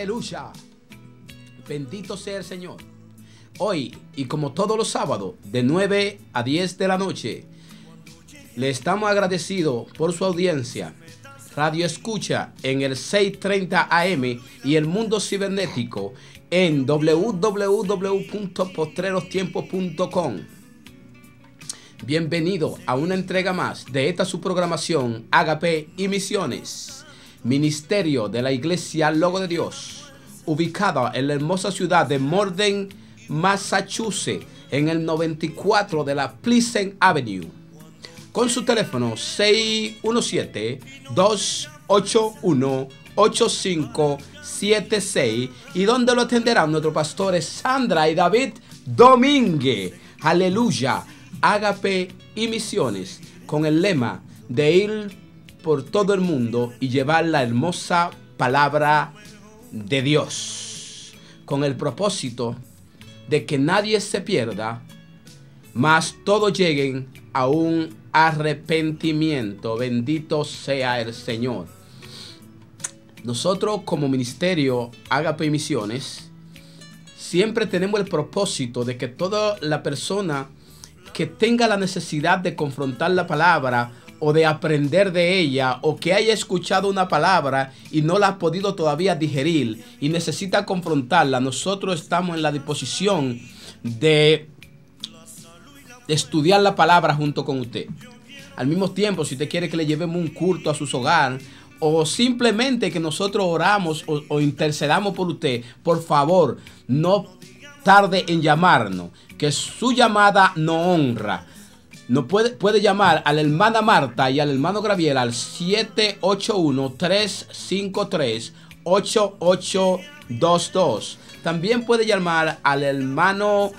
Aleluya. Bendito sea el Señor. Hoy, y como todos los sábados, de 9 a 10 de la noche, le estamos agradecidos por su audiencia. Radio Escucha en el 630 AM y el mundo cibernético en www.postrerostiempos.com. Bienvenido a una entrega más de esta su programación Agape y Misiones ministerio de la Iglesia Logo de Dios, ubicado en la hermosa ciudad de Morden, Massachusetts, en el 94 de la Pleasant Avenue, con su teléfono 617-281-8576 y donde lo atenderán nuestros pastores Sandra y David Domínguez. Aleluya, Agape y Misiones, con el lema de ir por todo el mundo y llevar la hermosa palabra de Dios, con el propósito de que nadie se pierda, mas todos lleguen a un arrepentimiento. Bendito sea el Señor. Nosotros como ministerio haga Misiones siempre tenemos el propósito de que toda la persona que tenga la necesidad de confrontar la palabra o de aprender de ella o que haya escuchado una palabra y no la ha podido todavía digerir y necesita confrontarla, nosotros estamos en la disposición de estudiar la palabra junto con usted. Al mismo tiempo, si usted quiere que le llevemos un culto a sus hogar o simplemente que nosotros oramos o, intercedamos por usted, por favor, no tarde en llamarnos, que su llamada no honra puede, llamar a la hermana Marta y al hermano Graviel al 781-353-8822. También puede llamar al hermano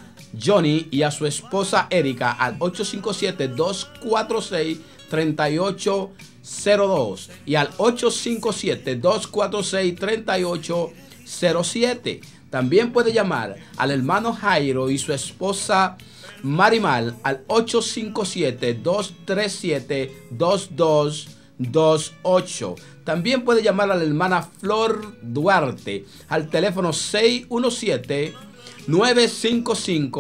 Johnny y a su esposa Erika al 857-246-3802 y al 857-246-3807. También puede llamar al hermano Jairo y su esposa Marimal al 857-237-2228. También puede llamar a la hermana Flor Duarte al teléfono 617 955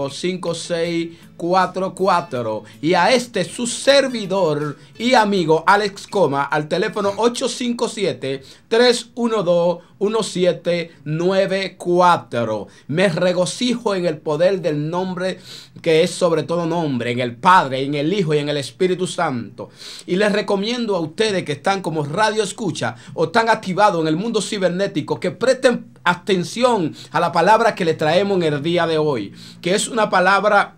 56 844 y a este su servidor y amigo Alex Coma al teléfono 857-312-1794. Me regocijo en el poder del nombre que es sobre todo nombre, en el Padre, en el Hijo y en el Espíritu Santo. Y les recomiendo a ustedes que están como radio escucha o están activados en el mundo cibernético que presten atención a la palabra que le traemos en el día de hoy, que es una palabra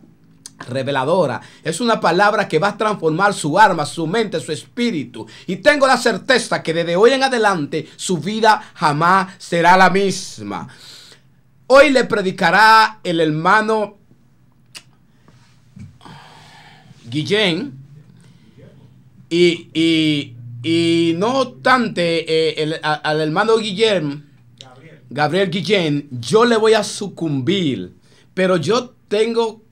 reveladora. Es una palabra que va a transformar su arma, su mente, su espíritu. Y tengo la certeza que desde hoy en adelante su vida jamás será la misma. Hoy le predicará el hermano Guillén. Y, no obstante, eh, al hermano Guillén, Gabriel. Guillén, yo le voy a sucumbir. Pero yo tengo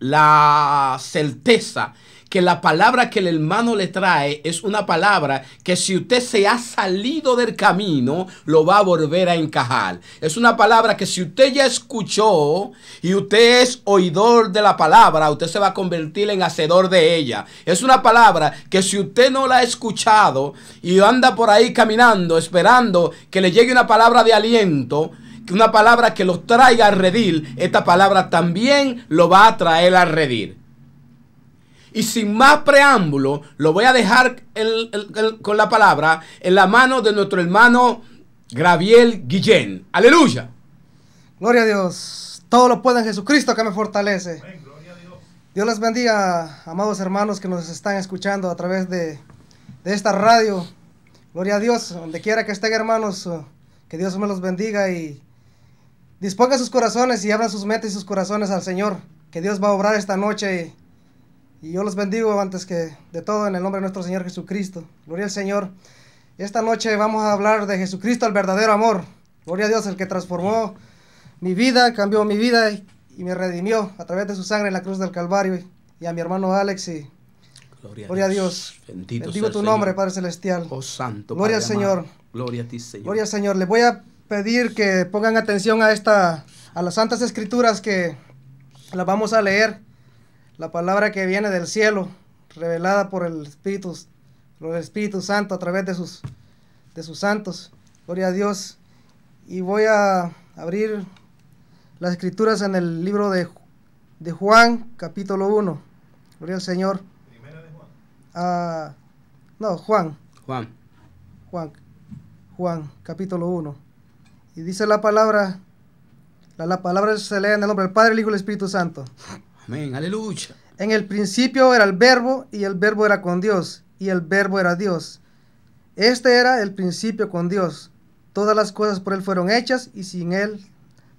la certeza que la palabra que el hermano le trae es una palabra que si usted se ha salido del camino, lo va a volver a encajar. Es una palabra que si usted ya escuchó y usted es oidor de la palabra, usted se va a convertir en hacedor de ella. Es una palabra que si usted no la ha escuchado y anda por ahí caminando, esperando que le llegue una palabra de aliento, una palabra que los traiga a redil, esta palabra también lo va a traer a redil. Y sin más preámbulo, lo voy a dejar con la palabra en la mano de nuestro hermano Graviel Guillén. Aleluya. Gloria a Dios. Todo lo puede en Jesucristo que me fortalece. Dios. Dios les bendiga, amados hermanos que nos están escuchando a través de, de esta radio. Gloria a Dios, donde quiera que estén hermanos, que Dios me los bendiga y Disponga sus corazones y abran sus metas y sus corazones al Señor, que Dios va a obrar esta noche. Y, yo los bendigo antes que de todo en el nombre de nuestro Señor Jesucristo. Gloria al Señor. Esta noche vamos a hablar de Jesucristo, el verdadero amor. Gloria a Dios, el que transformó mi vida, cambió mi vida y, me redimió a través de su sangre en la cruz del Calvario. Y a mi hermano Alex Gloria, a Dios. Bendito Bendigo tu nombre, Padre Celestial. Oh Santo. Gloria al Señor. Gloria a ti, Señor. Gloria al Señor. Le voy a pedir que pongan atención a esta, a las santas escrituras que las vamos a leer, la palabra que viene del cielo, revelada por el Espíritu, el Espíritu Santo a través de sus, de sus santos. Gloria a Dios. Y voy a abrir las escrituras en el libro de, de Juan, capítulo 1. Gloria al Señor. Primera de Juan. Ah, no, Juan. Juan. Juan. Juan, capítulo 1. Y dice la palabra, la, palabra se lee en el nombre del Padre, el Hijo y el Espíritu Santo. Amén, aleluya. En el principio era el verbo y el verbo era con Dios y el verbo era Dios. Este era el principio con Dios. Todas las cosas por Él fueron hechas y sin Él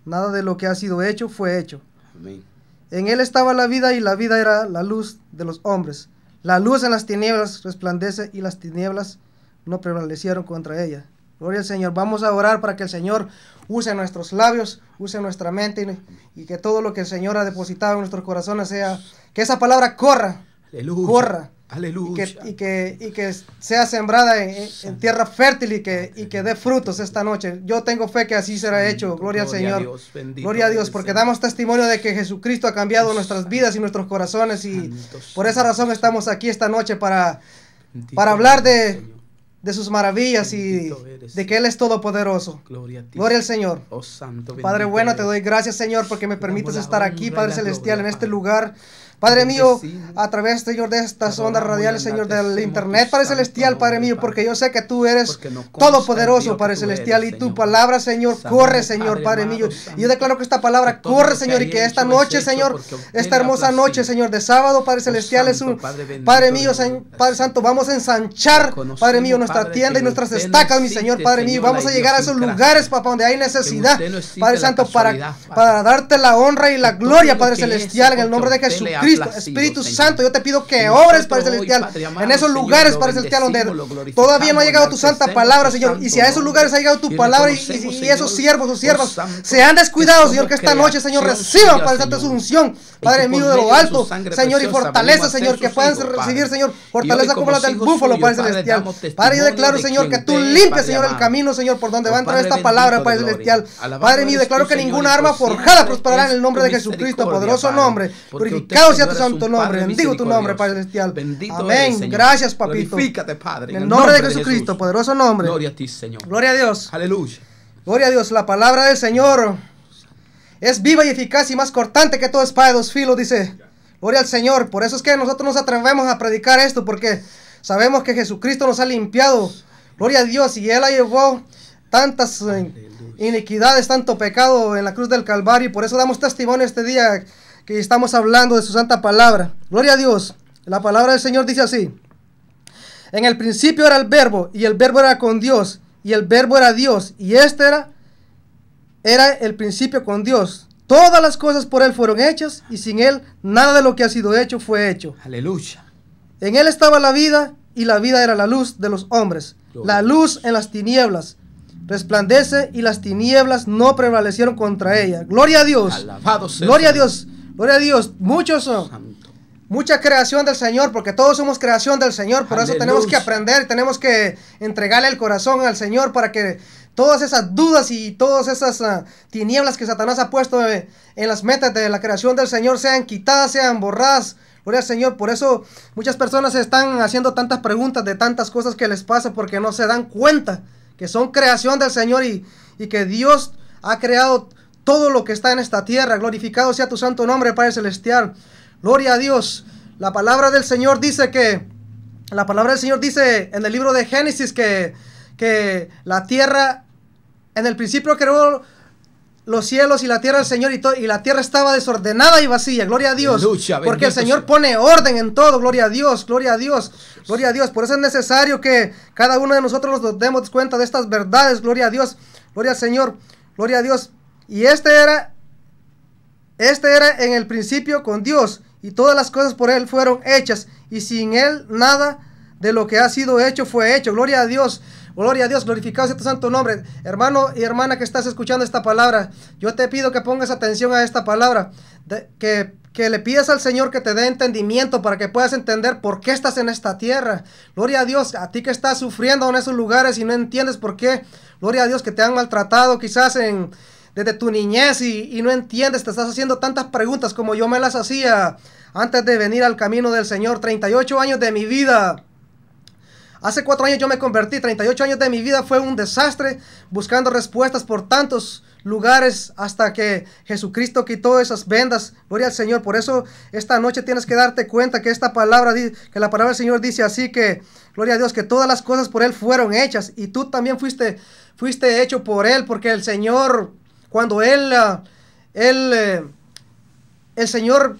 nada de lo que ha sido hecho fue hecho. Amén. En Él estaba la vida y la vida era la luz de los hombres. La luz en las tinieblas resplandece y las tinieblas no prevalecieron contra ella. Gloria al Señor. Vamos a orar para que el Señor use nuestros labios, use nuestra mente y, que todo lo que el Señor ha depositado en nuestros corazones sea, que esa palabra corra, Aleluya. corra. Aleluya. Y, que, y, que, sea sembrada en, tierra fértil y que, dé frutos esta noche. Yo tengo fe que así será hecho. Gloria, al Señor. gloria a Dios, porque damos testimonio de que Jesucristo ha cambiado nuestras vidas y nuestros corazones. Y por esa razón estamos aquí esta noche para, para hablar de de sus maravillas y de que Él es todopoderoso. Gloria, Gloria al Señor. Oh, santo, Padre bueno, te doy gracias, Señor, porque me permites estar aquí, Padre Celestial, en este lugar. Padre mío, a través, Señor, de estas ondas radiales, Señor, del Internet, Padre Celestial, Padre mío, porque yo sé que tú eres todopoderoso, Padre Celestial, y tu palabra, Señor, corre, Señor, Padre mío. Y yo declaro que esta palabra corre, Señor, y que esta noche, Señor, esta hermosa noche, Señor, de sábado, Padre oh, Celestial, es un, Padre mío, Padre Santo, vamos a ensanchar, Padre mío, nuestra tienda y nuestras estacas, mi Señor, Padre mío, vamos a llegar a esos lugares, papá, donde hay necesidad, Padre Santo, para, para darte la honra y la gloria, Padre Celestial, en el nombre de Jesucristo. Espíritu Santo, yo te pido que obres, Padre Celestial, en esos lugares, Padre Celestial, donde todavía no ha llegado tu santa palabra, Señor. Y si a esos lugares ha llegado tu palabra y, y, esos siervos o oh siervas se han descuidado, Señor, que esta noche, Señor, reciban, para Santo, su unción, Padre mío de lo alto, Señor, y fortaleza, Señor, que puedan recibir, Señor, fortaleza como la del búfalo, Padre Celestial. Padre, yo declaro, Señor, que tú limpias, Señor, el camino, Señor, por donde oh, va a entrar esta palabra, Padre Celestial. Padre mío, declaro que ninguna arma forjada prosperará en el nombre de Jesucristo, poderoso nombre, purificado. Gracias tu santo nombre. Bendigo tu nombre, Padre Celestial. Bendito Amén. Gracias, papito. Padre. En el nombre, de Jesucristo, poderoso nombre. Gloria a ti, Señor. Gloria a Dios. Aleluya. Gloria a Dios. La palabra del Señor es viva y eficaz y más cortante que todo espada de dos filos, dice. Gloria al Señor. Por eso es que nosotros nos atrevemos a predicar esto, porque sabemos que Jesucristo nos ha limpiado. Gloria a Dios. Y Él ha llevado tantas eh, iniquidades, tanto pecado en la cruz del Calvario. Por eso damos testimonio este día estamos hablando de su santa palabra. Gloria a Dios. La palabra del Señor dice así. En el principio era el verbo y el verbo era con Dios y el verbo era Dios y este era, era el principio con Dios. Todas las cosas por Él fueron hechas y sin Él nada de lo que ha sido hecho fue hecho. Aleluya. En Él estaba la vida y la vida era la luz de los hombres. La luz en las tinieblas resplandece y las tinieblas no prevalecieron contra ella. Gloria a Dios. Gloria a Dios. Gloria a Dios, muchos son. Mucha creación del Señor, porque todos somos creación del Señor, por eso tenemos que aprender, tenemos que entregarle el corazón al Señor para que todas esas dudas y todas esas ah, tinieblas que Satanás ha puesto eh, en las metas de la creación del Señor sean quitadas, sean borradas. Gloria al Señor, por eso muchas personas están haciendo tantas preguntas de tantas cosas que les pasa porque no se dan cuenta que son creación del Señor y, y que Dios ha creado todo lo que está en esta tierra. Glorificado sea tu santo nombre, Padre Celestial. Gloria a Dios. La palabra del Señor dice que, la palabra del Señor dice en el libro de Génesis que, que la tierra, en el principio creó los cielos y la tierra del Señor y, y, la tierra estaba desordenada y vacía. Gloria a Dios. porque el Señor pone orden en todo. Gloria a Dios, gloria a Dios, gloria a Dios. Por eso es necesario que cada uno de nosotros nos demos cuenta de estas verdades. Gloria a Dios, gloria al Señor, gloria a Dios. Y este era, este era en el principio con Dios, y todas las cosas por Él fueron hechas, y sin Él nada de lo que ha sido hecho fue hecho. Gloria a Dios. Gloria a Dios, glorificado sea tu santo nombre. Hermano y hermana que estás escuchando esta palabra, yo te pido que pongas atención a esta palabra, que, que le pidas al Señor que te dé entendimiento para que puedas entender por qué estás en esta tierra. Gloria a Dios, a ti que estás sufriendo en esos lugares y no entiendes por qué. Gloria a Dios que te han maltratado quizás en, desde tu niñez y, no entiendes, te estás haciendo tantas preguntas como yo me las hacía antes de venir al camino del Señor. 38 años de mi vida. Hace cuatro años yo me convertí, 38 años de mi vida fue un desastre buscando respuestas por tantos lugares hasta que Jesucristo quitó esas vendas. Gloria al Señor. Por eso esta noche tienes que darte cuenta que esta palabra, que la palabra del Señor dice así que, gloria a Dios, que todas las cosas por Él fueron hechas y tú también fuiste, fuiste hecho por Él porque el Señor cuando él, ah, eh, el Señor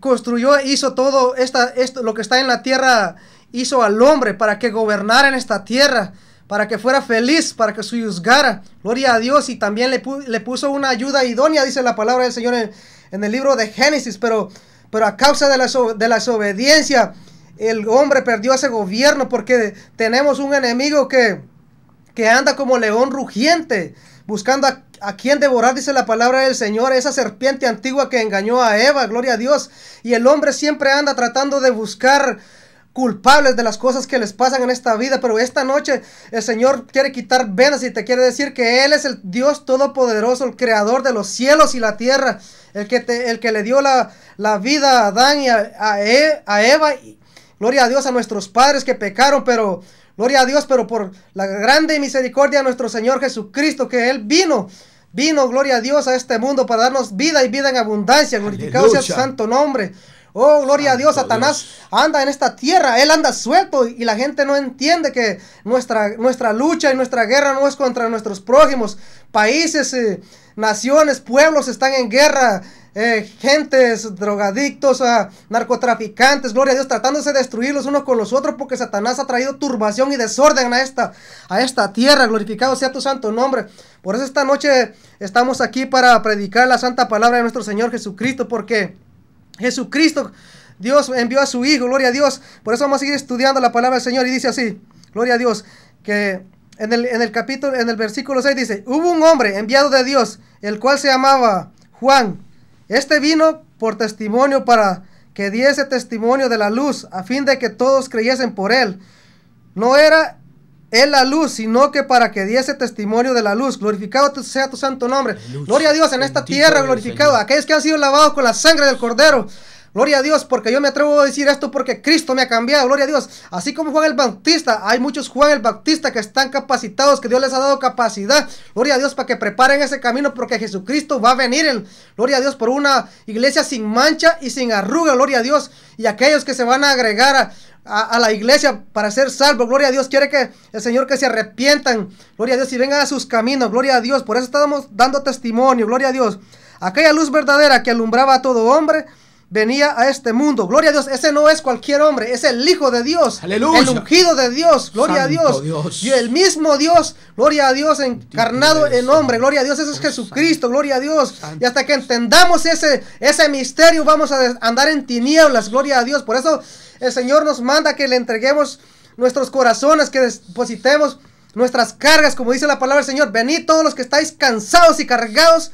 construyó, hizo todo esto, lo que está en la tierra, hizo al hombre para que gobernara en esta tierra, para que fuera feliz, para que juzgara. Gloria a Dios. Y también le, puso una ayuda idónea, dice la palabra del Señor en, el libro de Génesis. Pero, pero a causa de la, de desobediencia, el hombre perdió ese gobierno porque tenemos un enemigo que, que anda como león rugiente buscando a, quien devorar, dice la palabra del Señor, esa serpiente antigua que engañó a Eva, gloria a Dios. Y el hombre siempre anda tratando de buscar culpables de las cosas que les pasan en esta vida, pero esta noche el Señor quiere quitar venas y te quiere decir que Él es el Dios Todopoderoso, el Creador de los cielos y la tierra, el que, el que le dio la, vida a Adán y e, a, Eva. Y, gloria a Dios a nuestros padres que pecaron, pero Gloria a Dios, pero por la grande misericordia de nuestro Señor Jesucristo, que Él vino, vino, gloria a Dios, a este mundo para darnos vida y vida en abundancia. Glorificado sea su santo nombre. Oh, gloria a Dios, Satanás anda en esta tierra, él anda suelto y la gente no entiende que nuestra, nuestra lucha y nuestra guerra no es contra nuestros prójimos. Países, eh, naciones, pueblos están en guerra, eh, gentes, drogadictos, ah, narcotraficantes, gloria a Dios, tratándose de destruirlos unos con los otros porque Satanás ha traído turbación y desorden a esta, a esta tierra. Glorificado sea tu santo nombre. Por eso esta noche estamos aquí para predicar la santa palabra de nuestro Señor Jesucristo porque Jesucristo, Dios envió a su Hijo, gloria a Dios. Por eso vamos a seguir estudiando la palabra del Señor y dice así, gloria a Dios, que en el, en el, capítulo, en el versículo 6 dice, hubo un hombre enviado de Dios, el cual se llamaba Juan. Este vino por testimonio para que diese testimonio de la luz, a fin de que todos creyesen por él. No era él la luz, sino que para que diese testimonio de la luz. Glorificado sea tu santo nombre. Gloria a Dios en esta tierra, glorificado. Aquellos que han sido lavados con la sangre del Cordero Gloria a Dios, porque yo me atrevo a decir esto porque Cristo me ha cambiado. Gloria a Dios. Así como Juan el Bautista, hay muchos Juan el Bautista que están capacitados, que Dios les ha dado capacidad. Gloria a Dios para que preparen ese camino porque Jesucristo va a venir. En, gloria a Dios por una iglesia sin mancha y sin arruga. Gloria a Dios. Y aquellos que se van a agregar a, la iglesia para ser salvos. Gloria a Dios. Quiere que el Señor que se arrepientan. Gloria a Dios. Y vengan a sus caminos. Gloria a Dios. Por eso estamos dando testimonio. Gloria a Dios. Aquella luz verdadera que alumbraba a todo hombre venía a este mundo. Gloria a Dios, ese no es cualquier hombre, es el Hijo de Dios, ¡Aleluya! el ungido de Dios, gloria a Dios. Y el mismo Dios, gloria a Dios, encarnado en hombre, gloria a Dios, ese es Jesucristo, gloria a Dios. Y hasta que entendamos ese, ese misterio, vamos a andar en tinieblas, gloria a Dios. Por eso el Señor nos manda que le entreguemos nuestros corazones, que depositemos nuestras cargas, como dice la palabra del Señor. Venid todos los que estáis cansados y cargados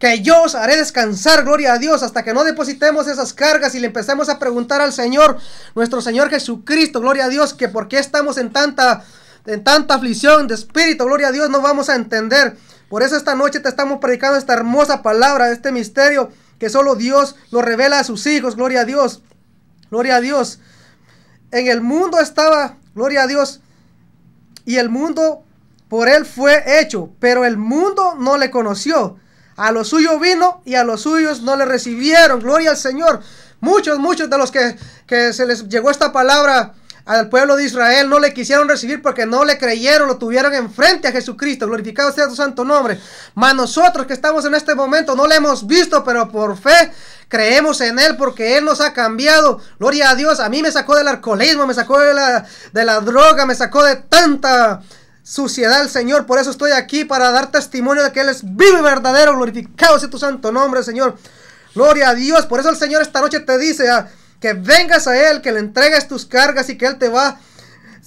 que yo os haré descansar, gloria a Dios, hasta que no depositemos esas cargas y le empecemos a preguntar al Señor, nuestro Señor Jesucristo, gloria a Dios, que por qué estamos en tanta, en tanta aflicción de espíritu, gloria a Dios, no vamos a entender. Por eso esta noche te estamos predicando esta hermosa palabra, este misterio que solo Dios lo revela a sus hijos, gloria a Dios, gloria a Dios. En el mundo estaba, gloria a Dios, y el mundo por él fue hecho, pero el mundo no le conoció. A los suyos vino y a los suyos no le recibieron. Gloria al Señor. Muchos, muchos de los que, se les llegó esta palabra al pueblo de Israel no le quisieron recibir porque no le creyeron, lo tuvieron enfrente a Jesucristo. Glorificado sea tu santo nombre. Mas nosotros que estamos en este momento no le hemos visto, pero por fe creemos en Él porque Él nos ha cambiado. Gloria a Dios. A mí me sacó del alcoholismo, me sacó de la, de la droga, me sacó de tanta suciedad Señor. Por eso estoy aquí para dar testimonio de que Él es vivo y verdadero. Glorificado sea tu santo nombre, Señor. Gloria a Dios. Por eso el Señor esta noche te dice ah, que vengas a Él, que le entregues tus cargas y que Él te va,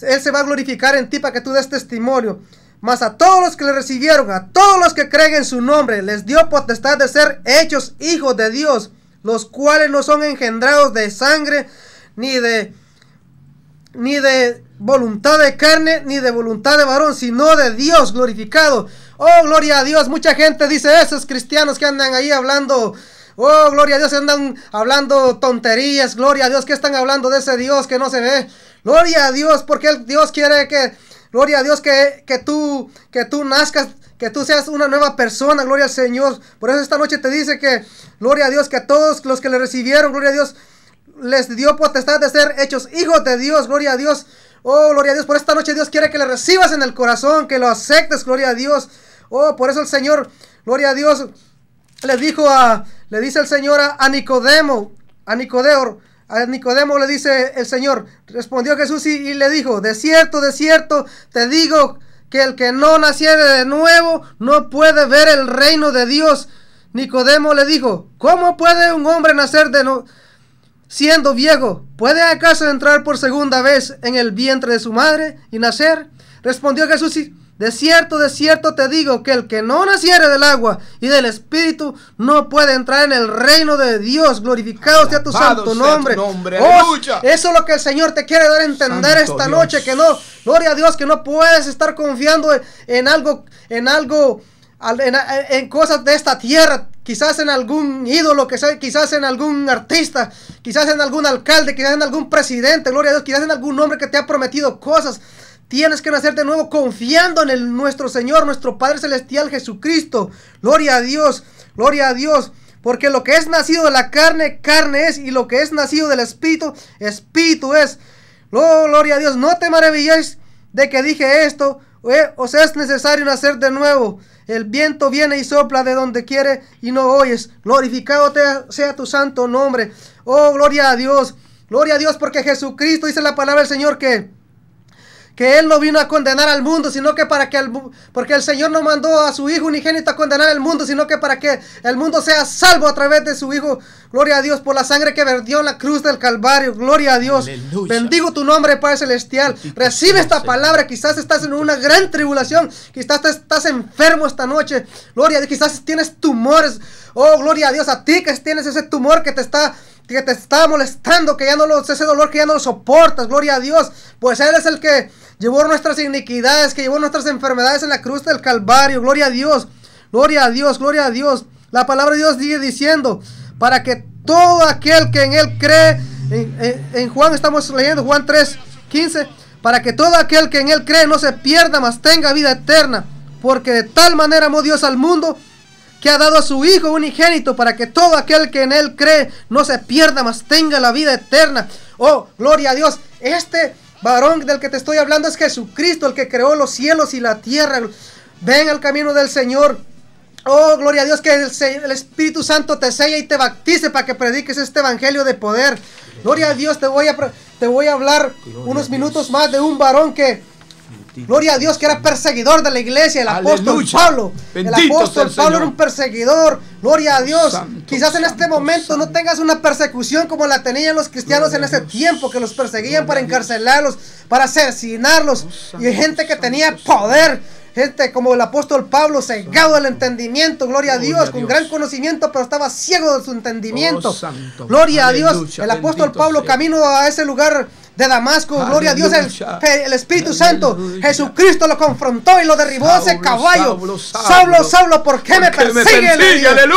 Él se va a glorificar en ti para que tú des testimonio. Mas a todos los que le recibieron, a todos los que creen en su nombre, les dio potestad de ser hechos hijos de Dios, los cuales no son engendrados de sangre, ni de, ni de voluntad de carne ni de voluntad de varón, sino de Dios glorificado. Oh, gloria a Dios. Mucha gente dice, esos cristianos que andan ahí hablando, oh, gloria a Dios, andan hablando tonterías, gloria a Dios, que están hablando de ese Dios que no se ve. Gloria a Dios, porque el Dios quiere que, gloria a Dios, que, que tú, que tú nazcas que tú seas una nueva persona, gloria al Señor. Por eso esta noche te dice que, gloria a Dios, que a todos los que le recibieron, gloria a Dios, les dio potestad de ser hechos hijos de Dios, gloria a Dios. Oh, gloria a Dios, por esta noche Dios quiere que le recibas en el corazón, que lo aceptes, gloria a Dios. Oh, por eso el Señor, gloria a Dios, le dijo a, le dice el Señor a, Nicodemo, a Nicodemo, a Nicodemo le dice el Señor, respondió Jesús y, le dijo, de cierto, de cierto, te digo que el que no naciere de nuevo no puede ver el reino de Dios. Nicodemo le dijo, ¿cómo puede un hombre nacer de, nuevo? siendo viejo, ¿puede acaso entrar por segunda vez en el vientre de su madre y nacer? Respondió Jesús, de cierto, de cierto te digo que el que no naciere del agua y del espíritu no puede entrar en el reino de Dios. Glorificado sea tu santo nombre. Oh, eso es lo que el Señor te quiere dar a entender esta noche, que no, gloria a Dios, que no puedes estar confiando en algo, en algo en, cosas de esta tierra, quizás en algún ídolo, quizás en algún artista, quizás en algún alcalde, quizás en algún presidente, gloria a Dios, quizás en algún hombre que te ha prometido cosas. Tienes que nacer de nuevo confiando en nuestro Señor, nuestro Padre Celestial Jesucristo. Gloria a Dios, gloria a Dios. Porque lo que es nacido de la carne, carne es. Y lo que es nacido del Espíritu, Espíritu es. gloria a Dios. No te maravilléis de que dije esto eh, o sea, es necesario nacer de nuevo. El viento viene y sopla de donde quiere y no oyes. Glorificado sea tu santo nombre. Oh, gloria a Dios. Gloria a Dios porque Jesucristo dice la palabra del Señor que que Él no vino a condenar al mundo, sino que para que el, porque el Señor no mandó a su Hijo unigénito a condenar al mundo, sino que para que el mundo sea salvo a través de su Hijo. Gloria a Dios por la sangre que vertió en la cruz del Calvario. Gloria a Dios. Bendigo tu nombre, Padre Celestial. Recibe esta palabra. Quizás estás en una gran tribulación. Quizás estás enfermo esta noche. Gloria a Dios. Quizás tienes tumores. Oh, gloria a Dios. A ti que tienes ese tumor que te está que te está molestando, que ya no lo, ese dolor que ya no lo soportas, gloria a Dios, pues Él es el que llevó nuestras iniquidades, que llevó nuestras enfermedades en la cruz del Calvario. Gloria a Dios, gloria a Dios, gloria a Dios. La palabra de Dios sigue diciendo, para que todo aquel que en Él cree, en, Juan estamos leyendo Juan 3, 15, para que todo aquel que en Él cree no se pierda, mas tenga vida eterna. Porque de tal manera amó Dios al mundo que ha dado a su Hijo unigénito para que todo aquel que en Él cree no se pierda, mas tenga la vida eterna. Oh, gloria a Dios. Este varón del que te estoy hablando es Jesucristo, el que creó los cielos y la tierra. Ven al camino del Señor. Oh, gloria a Dios, que el, Espíritu Santo te sella y te baptice para que prediques este evangelio de poder. Gloria a Dios, te voy a, te voy a hablar unos minutos más de un varón que Gloria a Dios que era perseguidor de la iglesia, el apóstol Pablo. el apóstol Pablo era un perseguidor. Gloria a Dios. Quizás en este momento no tengas una persecución como la tenían los cristianos en ese tiempo, que los perseguían para encarcelarlos, para asesinarlos. Oh, y gente que tenía poder gente como el apóstol Pablo, cegado del entendimiento, gloria a Dios, con gran conocimiento, pero estaba ciego de su oh, entendimiento. Gloria a Dios, el apóstol Pablo camino a ese lugar de Damasco. Gloria a Dios, el, Espíritu Santo. Jesucristo lo confrontó y lo derribó a ese caballo. Saulo, Saulo, ¿por qué me persigue?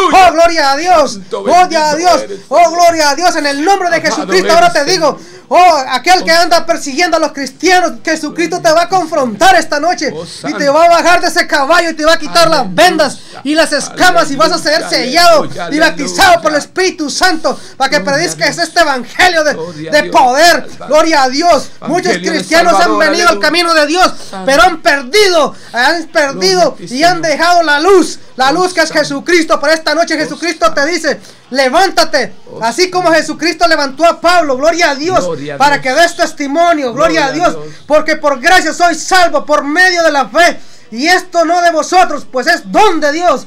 Oh, gloria a Dios. Gloria a Dios. Oh, gloria a Dios. En el nombre de Jesucristo, ahora te digo. Oh, aquel que oh. anda persiguiendo a los cristianos, Jesucristo te va a confrontar esta noche oh, y te va a bajar de ese caballo y te va a quitar las vendas y las escamas y vas a ser sellado y bautizado por el Espíritu Santo para que prediques este evangelio de, de poder. Gloria a Dios. Muchos cristianos han venido al camino de Dios, pero han perdido, han perdido y han dejado la luz, la luz que es Jesucristo. para esta noche Jesucristo te dice, levántate, así como Jesucristo levantó a Pablo, gloria a Dios, para que des testimonio, gloria, a, Dios, a Dios, porque por gracia soy salvo por medio de la fe. Y esto no de vosotros, pues es don de Dios.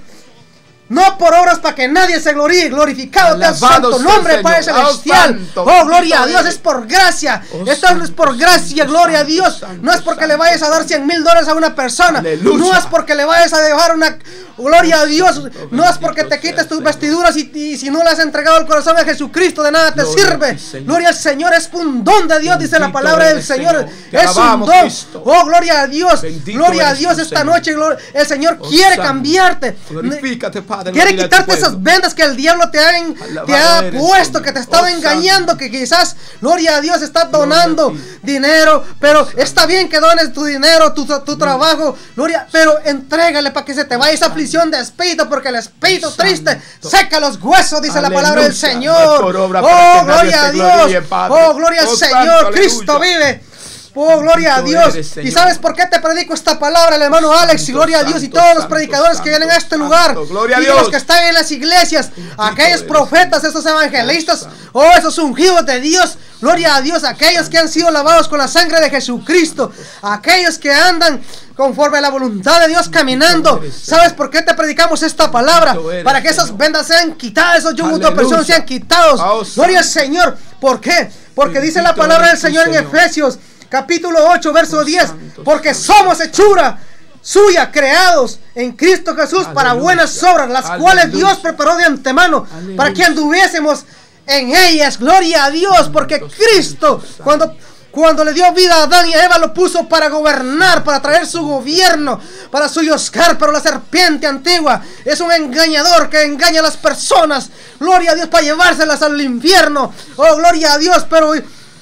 No por obras para que nadie se gloríe, glorificado sea ah, santo nombre, Padre Celestial. Oh, gloria a Dios, es por gracia. Oh, Esto es por gracia, gloria a Dios. no es porque le vayas a dar 100 mil dólares a una persona. No es porque le vayas a dejar una... Gloria a oh, Dios, no es porque te quites tus vestiduras y, si no le has entregado el corazón a Jesucristo, de nada te sirve. Gloria al Señor, es un don de Dios, dice la palabra del Señor. Es un don. Oh, gloria a Dios. gloria a Dios esta noche. El Señor oh, quiere cambiarte. Glorifícate, Padre. Quiere quitarte esas vendas que el diablo te, ha puesto, que te estaba oh, engañando, que quizás, gloria a Dios, estás donando dinero, pero está bien que dones tu dinero, tu, tu trabajo, gloria, pero entrégale para que se te vaya esa aflicción de espíritu, porque el espíritu triste seca los huesos, dice la palabra del Señor. Oh, gloria a Dios. Oh, gloria al oh, Señor. Cristo vive. Oh, gloria a Dios. ¿Y sabes por qué te predico esta palabra, hermano Alex? gloria a Dios y todos los predicadores que vienen a este lugar. Gloria a Dios. los que están en las iglesias, aquellos profetas, esos evangelistas, oh, esos ungidos de Dios. Gloria a Dios, aquellos que han sido lavados con la sangre de Jesucristo, aquellos que andan conforme a la voluntad de Dios caminando. ¿Sabes por qué te predicamos esta palabra? Para que esas vendas sean quitadas, esos yugos de personas sean quitados. Oh, gloria al Señor. ¿Por qué? Porque dice la palabra del Señor en Efesios capítulo 8, verso 10, porque somos hechura suya, creados en Cristo Jesús para buenas obras, las cuales Dios preparó de antemano para que anduviésemos en ellas. Gloria a Dios, porque Cristo, cuando cuando le dio vida a Adán y a Eva, lo puso para gobernar, para traer su gobierno, para oscar Pero la serpiente antigua es un engañador que engaña a las personas. Gloria a Dios para llevárselas al infierno. Oh, gloria a Dios. Pero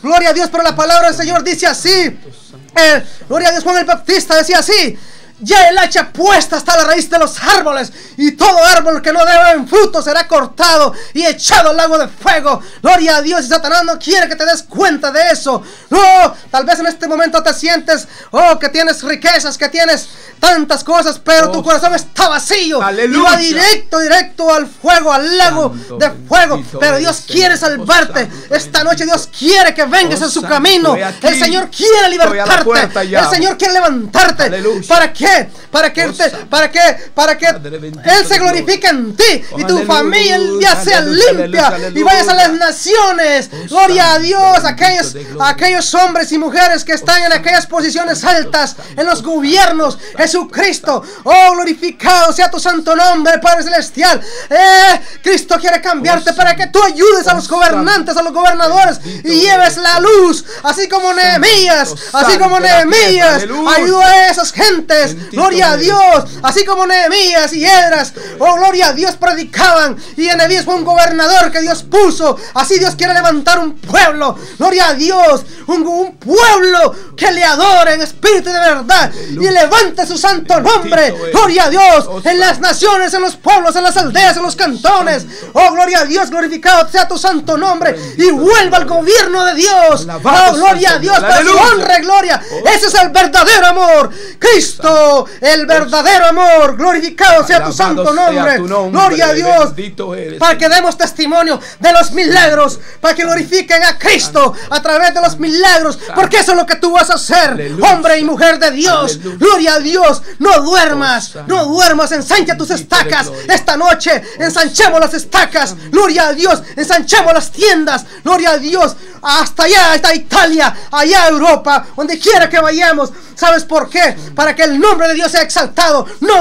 Gloria a Dios por la palabra del Señor. Dice así. Eh, gloria a Dios Juan el Bautista decía así ya el hacha puesta hasta la raíz de los árboles, y todo árbol que no deben en fruto será cortado y echado al lago de fuego. Gloria a Dios y Satanás no quiere que te des cuenta de eso. oh, tal vez en este momento te sientes, oh, que tienes riquezas, que tienes tantas cosas, pero tu corazón está vacío. Aleluya. directo, directo al fuego, al lago de fuego. Pero Dios quiere salvarte. Esta noche Dios quiere que vengas en su camino. El Señor quiere libertarte. El Señor quiere levantarte. ¿Para que para que, para para Él se glorifique en ti y tu familia ya sea limpia y vayas a las naciones. Gloria a Dios, aquellos, aquellos hombres y mujeres que están en aquellas posiciones altas, en los gobiernos. Jesucristo, oh glorificado sea tu santo nombre, Padre Celestial. Eh, Cristo quiere cambiarte para que tú ayudes a los gobernantes, a los gobernadores y lleves la luz, así como Nehemías, así como Nehemías ayuda a esas gentes gloria a Dios, así como Nehemías y Edras, oh gloria a Dios predicaban y Nehemías fue un gobernador que Dios puso, así Dios quiere levantar un pueblo, gloria a Dios, un, pueblo que le adore en espíritu de verdad y levante su santo nombre, gloria a Dios, en las naciones, en los pueblos, en las aldeas, en los cantones, oh gloria a Dios, glorificado sea tu santo nombre y vuelva al gobierno de Dios, oh gloria a Dios, para gloria, ese es el verdadero amor, Cristo el verdadero amor. Glorificado sea tu santo nombre. Gloria a Dios. Para que demos testimonio de los milagros. Para que glorifiquen a Cristo a través de los milagros. Porque eso es lo que tú vas a hacer. Hombre y mujer de Dios. Gloria a Dios. No duermas. Oh, no duermas. Ensancha tus estacas. Esta noche oh, ensanchemos las estacas. Gloria a Dios. Ensanchemos las tiendas. Gloria a Dios. Hasta allá, hasta Italia. Allá Europa. Donde quiera que vayamos. ¿Sabes por qué? Para que el nombre nombre de Dios sea exaltado, no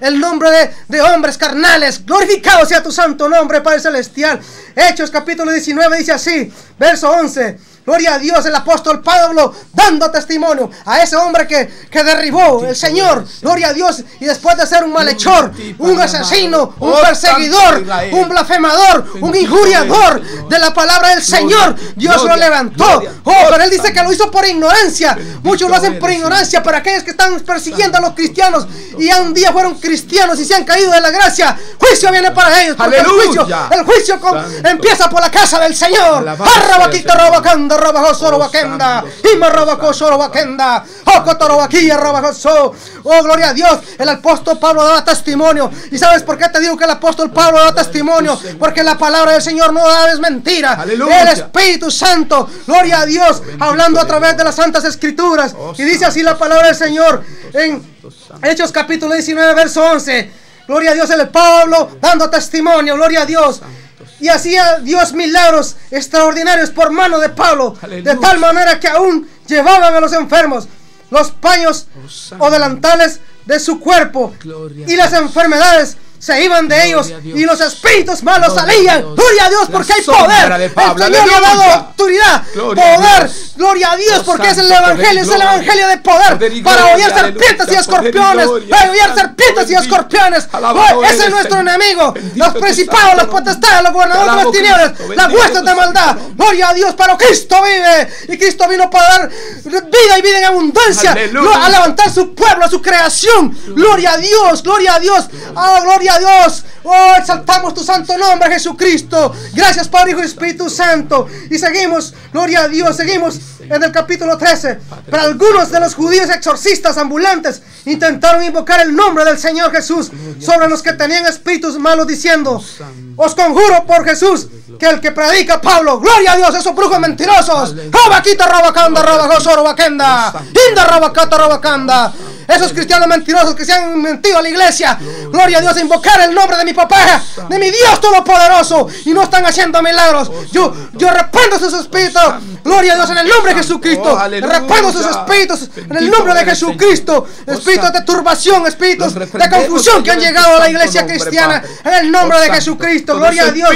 el, nombre de, de hombres carnales. Glorificado sea tu santo nombre, Padre Celestial. Hechos capítulo 19 dice así, verso 11. Gloria a Dios, el apóstol Pablo dando testimonio a ese hombre que, derribó el Señor. Gloria a Dios. Y después de ser un malhechor, un asesino, un oh, perseguidor, un blasfemador, un injuriador de la palabra del Señor, Dios lo levantó. Oh, pero él dice que lo hizo por ignorancia. Muchos lo hacen por ignorancia. Pero aquellos que están persiguiendo a los cristianos y un día fueron cristianos y se han caído de la gracia, juicio viene para ellos. Porque el juicio, el empieza por la casa del Señor. Oh, gloria a Dios. El apóstol Pablo da testimonio. ¿Y sabes por qué te digo que el apóstol Pablo da testimonio? Porque la palabra del Señor no da es mentira. El Espíritu Santo. Gloria a Dios. Hablando a través de las Santas Escrituras. Oh, y dice así la palabra del Señor en Hechos capítulo 19, verso 11. Gloria a Dios, el Pablo dando testimonio, gloria a Dios. Y hacía Dios milagros extraordinarios por mano de Pablo, de tal manera que aún llevaban a los enfermos los paños oh, o delantales de su cuerpo y las enfermedades se iban de ellos y los espíritus malos salían. Gloria a Dios porque hay poder. El Señor le ha dado autoridad, poder. Gloria a Dios porque es el evangelio, es el evangelio de poder para odiar serpientes y escorpiones, para odiar serpientes y escorpiones. Ese es nuestro enemigo, los principados, las potestades, los gobernadores de las tinieblas, las huestes de maldad. Gloria a Dios, pero Cristo vive y Cristo vino para dar vida y vida en abundancia, a levantar su pueblo, a su creación. Gloria a Dios, gloria a Dios, ah, gloria Dios. Oh, exaltamos tu santo nombre, Jesucristo. Gracias, Padre, Hijo y Espíritu Santo. Y seguimos, gloria a Dios, seguimos en el capítulo 13. Pero algunos de los judíos exorcistas ambulantes intentaron invocar el nombre del Señor Jesús sobre los que tenían espíritus malos, diciendo: Os conjuro por Jesús que el que predica Pablo, gloria a Dios, esos brujos mentirosos. robacanda, Inda, esos cristianos mentirosos que se han mentido a la iglesia. Gloria a Dios, invocar el nombre de mi papá, de mi Dios Todopoderoso. Y no están haciendo milagros. Yo, yo sus espíritus. Gloria a Dios en el nombre de Jesucristo. Oh, reprendo sus espíritus en el nombre de Jesucristo. Espíritus de turbación, espíritus de confusión que han llegado a la iglesia cristiana. En el nombre de Jesucristo. Gloria a Dios.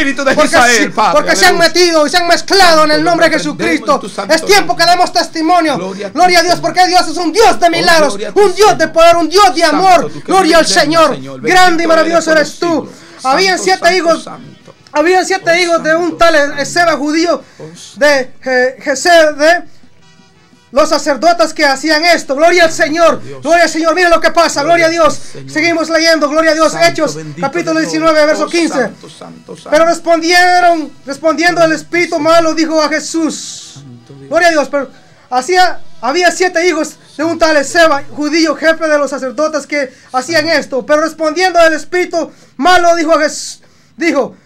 Porque, se han metido y se han mezclado en el nombre de Jesucristo. Es tiempo que demos testimonio. Gloria a Dios porque Dios es un Dios de oh, milagros. Dios de poder, un Dios de amor. Gloria al Señor. Grande y maravilloso eres tú. Habían siete hijos. Oh, Habían siete hijos de un tal Ezeba judío oh, de de los sacerdotes que hacían esto. Gloria al Señor. Gloria al Señor. Mira lo que pasa. Gloria, a Dios. Seguimos leyendo. Gloria a Dios. Hechos, capítulo 19, verso 15. Pero respondieron, respondiendo el espíritu malo, dijo a Jesús. Gloria a Dios. Pero hacía había siete hijos de un tal Seba, judío, jefe de los sacerdotes que hacían esto. Pero respondiendo al espíritu malo, dijo a, Jesús, dijo,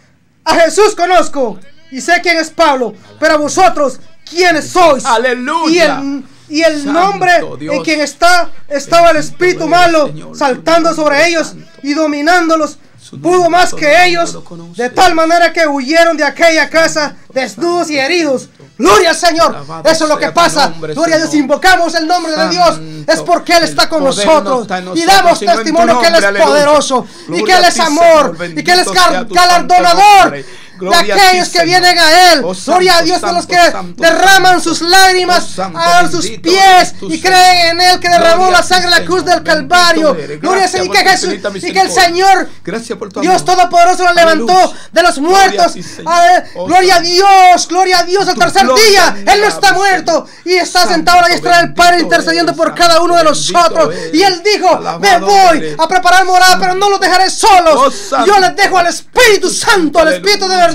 a Jesús conozco y sé quién es Pablo, pero a vosotros, ¿quiénes sois? Aleluya. Y el, nombre de en quien está, estaba el espíritu malo, saltando sobre ellos y dominándolos pudo más que ellos, de tal manera que huyeron de aquella casa desnudos y heridos. Gloria al Señor, eso es lo que pasa. Gloria a Dios, invocamos el nombre de Dios, es porque Él está con nosotros y damos testimonio que Él es poderoso y que Él es amor y que Él es galardonador de aquellos que vienen a Él. Oh, gloria a Dios a los que derraman sus oh, lágrimas a sus pies y creen en Él que derramó la sangre en la cruz del Calvario. Gloria a y que Jesús y que el Señor, Dios Todopoderoso, lo levantó de los muertos. Gloria a oh, Dios, gloria a Dios. Al tercer día, Él no está muerto y está sentado a la diestra del Padre intercediendo por cada uno de nosotros. Y Él dijo: Me voy a preparar morada, pero no los dejaré solos. Yo les dejo al Espíritu Santo, al Espíritu de verdad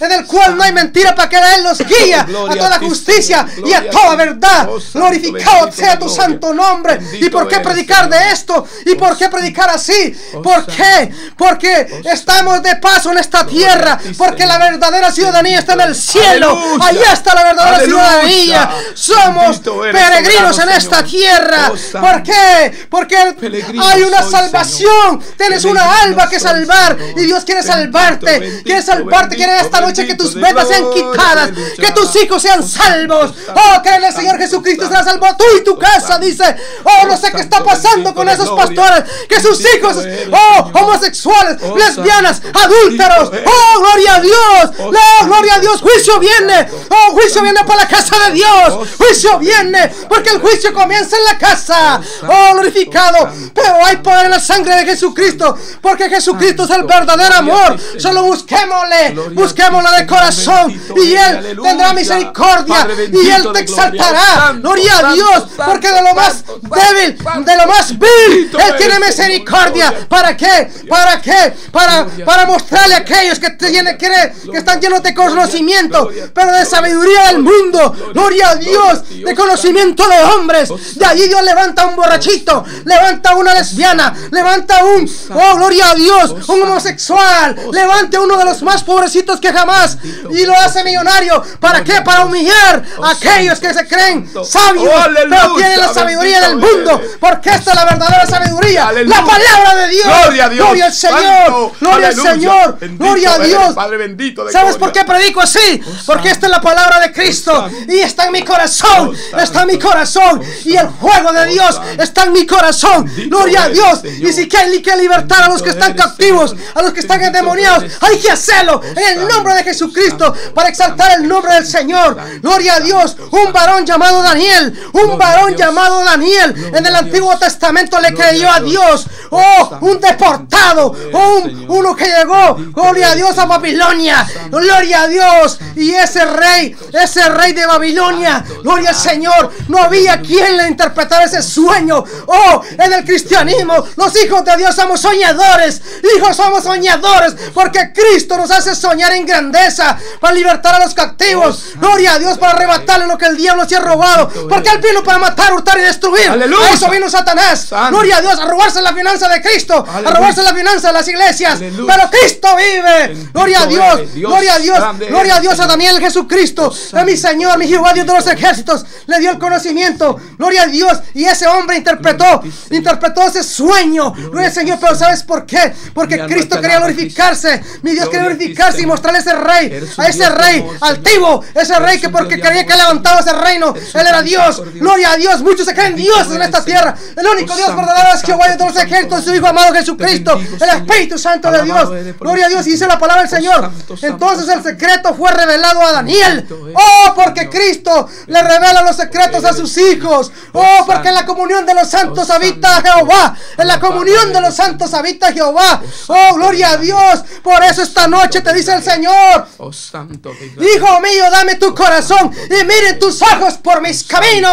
en el cual no hay mentira para que Él nos guía a toda justicia y a toda verdad. Glorificado sea tu santo nombre. ¿Y por qué predicar de esto? ¿Y por qué predicar así? ¿Por qué? Porque estamos de paso en esta tierra, porque la verdadera ciudadanía está en el cielo. Allí está la verdadera ciudadanía. Somos peregrinos en esta tierra. ¿Por qué? Porque hay una salvación. Tienes una alma que salvar y Dios quiere salvarte. Quiere salvarte te quiere esta noche que tus metas sean quitadas, que tus hijos sean salvos. Oh, el Señor Jesucristo será salvo tú y tu casa, dice. Oh, no sé qué está pasando con esos pastores, que sus hijos, oh, homosexuales, oh, lesbianas, adúlteros. Oh, gloria a Dios. oh, gloria a Dios. Juicio viene. Oh, juicio viene para la casa de Dios. Oh, juicio viene, porque el juicio comienza en la casa. Oh, oh glorificado. Pero hay poder en la sangre de Jesucristo, porque Jesucristo es el verdadero amor. Solo busquémosle busquemos busquémosla de corazón y Él tendrá misericordia y Él te exaltará. Gloria a Dios, porque de lo más débil, de lo más vil, Él tiene misericordia. ¿Para qué? ¿Para qué? Para, para mostrarle a aquellos que, que están llenos de conocimiento, pero de sabiduría del mundo. Gloria a Dios, de conocimiento de hombres. De allí Dios levanta un borrachito, levanta una lesbiana, levanta un, oh gloria a Dios, un homosexual, levante uno de los más poderosos pobrecitos que jamás y lo hace millonario. ¿Para qué? Para humillar oh, a aquellos que se creen sabios, oh, pero tienen la sabiduría del mundo, porque esta es la verdadera sabiduría, la palabra de Dios. Gloria a Dios. Gloria al Señor. Gloria al Señor. Gloria a Dios. bendito ¿Sabes por qué predico así? Oh, porque esta es la palabra de Cristo y está en mi corazón. Está en mi corazón y el juego de Dios está en mi corazón. Gloria a Dios. Y si hay que libertar a los que están captivos, a los que están endemoniados, hay que hacerlo en el nombre de Jesucristo para exaltar el nombre del Señor. Gloria a Dios. Un varón llamado Daniel, un varón llamado Daniel en el Antiguo Testamento le creyó a Dios. Oh, un deportado, un, uno que llegó, gloria a Dios, a Babilonia. Gloria a Dios. Y ese rey, ese rey de Babilonia, gloria al Señor. No había quien le interpretara ese sueño. Oh, en el cristianismo, los hijos de Dios somos soñadores. Hijos somos soñadores porque Cristo nos hace soñar en grandeza, para libertar a los cautivos. Oh, gloria a Dios para arrebatarle lo que el diablo se ha robado. Porque él vino para matar, hurtar y destruir. eso vino Satanás. Gloria a Dios, a robarse la finanza de Cristo, a robarse la finanza de las iglesias. Pero Cristo vive. Gloria a Dios, gloria a Dios, gloria a Dios a Daniel Jesucristo. A mi Señor, mi Jehová, Dios de los ejércitos, le dio el conocimiento. Gloria a Dios. Y ese hombre interpretó, interpretó ese sueño. Gloria al Señor, pero ¿sabes por qué? Porque Cristo quería glorificarse. Mi Dios quería glorificarse y mostrarle ese rey, a ese rey altivo, ese rey que porque creía que levantaba ese reino, él era Dios, gloria a Dios, muchos se creen dioses en esta tierra, el único Dios verdadero es Jehová de todos los ejércitos, su Hijo amado Jesucristo, el Espíritu Santo de Dios, gloria a Dios, y dice la palabra del Señor, entonces el secreto fue revelado a Daniel, oh, porque Cristo le revela los secretos a sus hijos, oh, porque en la comunión de los santos oh, habita Jehová, en la comunión de los santos habita Jehová, oh, oh gloria a Dios, por eso esta noche te dice el Señor. Oh, santo, Hijo mío, dame tu corazón y miren tus ojos por mis caminos.